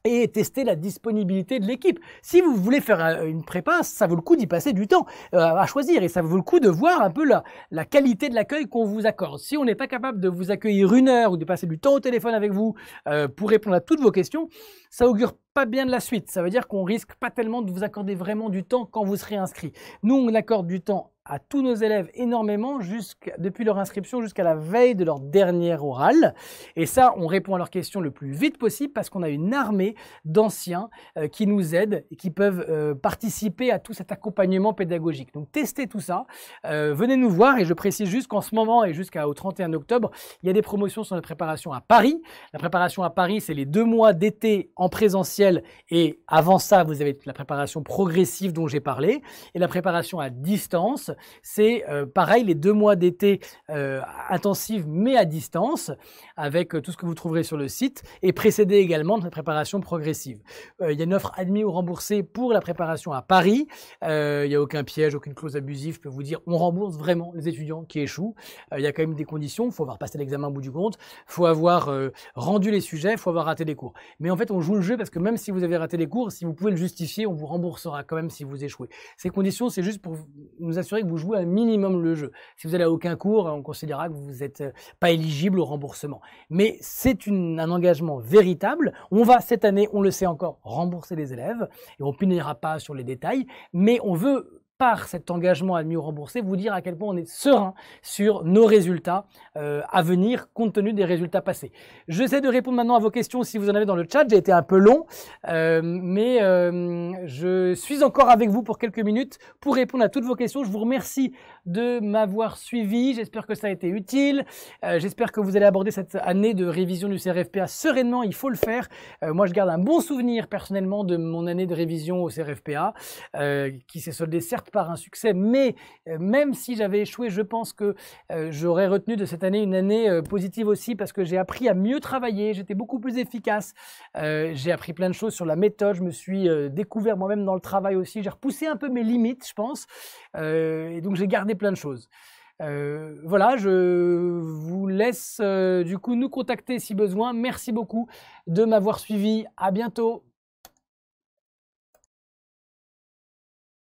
et tester la disponibilité de l'équipe. Si vous voulez faire euh, une prépa, ça vaut le coup d'y passer du temps euh, à choisir et ça vaut le coup de voir un peu la, qualité de l'accueil qu'on vous accorde. Si on n'est pas capable de vous accueillir une heure ou de passer du temps au téléphone avec vous euh, pour répondre à toutes vos questions, ça augure pas bien de la suite. Ça veut dire qu'on risque pas tellement de vous accorder vraiment du temps quand vous serez inscrit. Nous, on accorde du temps à tous nos élèves énormément depuis leur inscription jusqu'à la veille de leur dernière orale. Et ça, on répond à leurs questions le plus vite possible parce qu'on a une armée d'anciens euh, qui nous aident et qui peuvent euh, participer à tout cet accompagnement pédagogique. Donc testez tout ça, euh, venez nous voir et je précise juste qu'en ce moment et jusqu'au 31 octobre, il y a des promotions sur la préparation à Paris. La préparation à Paris, c'est les deux mois d'été en présentiel et avant ça, vous avez la préparation progressive dont j'ai parlé et la préparation à distance c'est euh, pareil, les deux mois d'été euh, intensifs mais à distance, avec euh, tout ce que vous trouverez sur le site, et précéder également de la préparation progressive. il y a une offre admise ou remboursée pour la préparation à Paris. il n'y a aucun piège, aucune clause abusive. Je peux vous dire, on rembourse vraiment les étudiants qui échouent. il y a quand même des conditions. Il faut avoir passé l'examen au bout du compte. Il faut avoir rendu les sujets. Il faut avoir raté les cours. Mais en fait, on joue le jeu parce que même si vous avez raté les cours, si vous pouvez le justifier, on vous remboursera quand même si vous échouez. Ces conditions, c'est juste pour nous assurer vous jouez un minimum le jeu. Si vous allez à aucun cours, on considérera que vous n'êtes euh, pas éligible au remboursement. Mais c'est un engagement véritable. On va cette année, on le sait encore, rembourser les élèves et on ne punira pas sur les détails, mais on veut par cet engagement à mieux remboursé, vous dire à quel point on est serein sur nos résultats euh, à venir compte tenu des résultats passés. J'essaie de répondre maintenant à vos questions si vous en avez dans le chat. J'ai été un peu long, euh, mais euh, je suis encore avec vous pour quelques minutes pour répondre à toutes vos questions. Je vous remercie de m'avoir suivi. J'espère que ça a été utile. J'espère que vous allez aborder cette année de révision du CRFPA sereinement. Il faut le faire. moi, je garde un bon souvenir personnellement de mon année de révision au CRFPA qui s'est soldée certes par un succès, mais euh, même si j'avais échoué, je pense que euh, j'aurais retenu de cette année une année euh, positive aussi parce que j'ai appris à mieux travailler, j'étais beaucoup plus efficace, j'ai appris plein de choses sur la méthode, je me suis découvert moi-même dans le travail aussi, j'ai repoussé un peu mes limites, je pense, et donc j'ai gardé plein de choses. voilà, je vous laisse du coup nous contacter si besoin. Merci beaucoup de m'avoir suivi. À bientôt.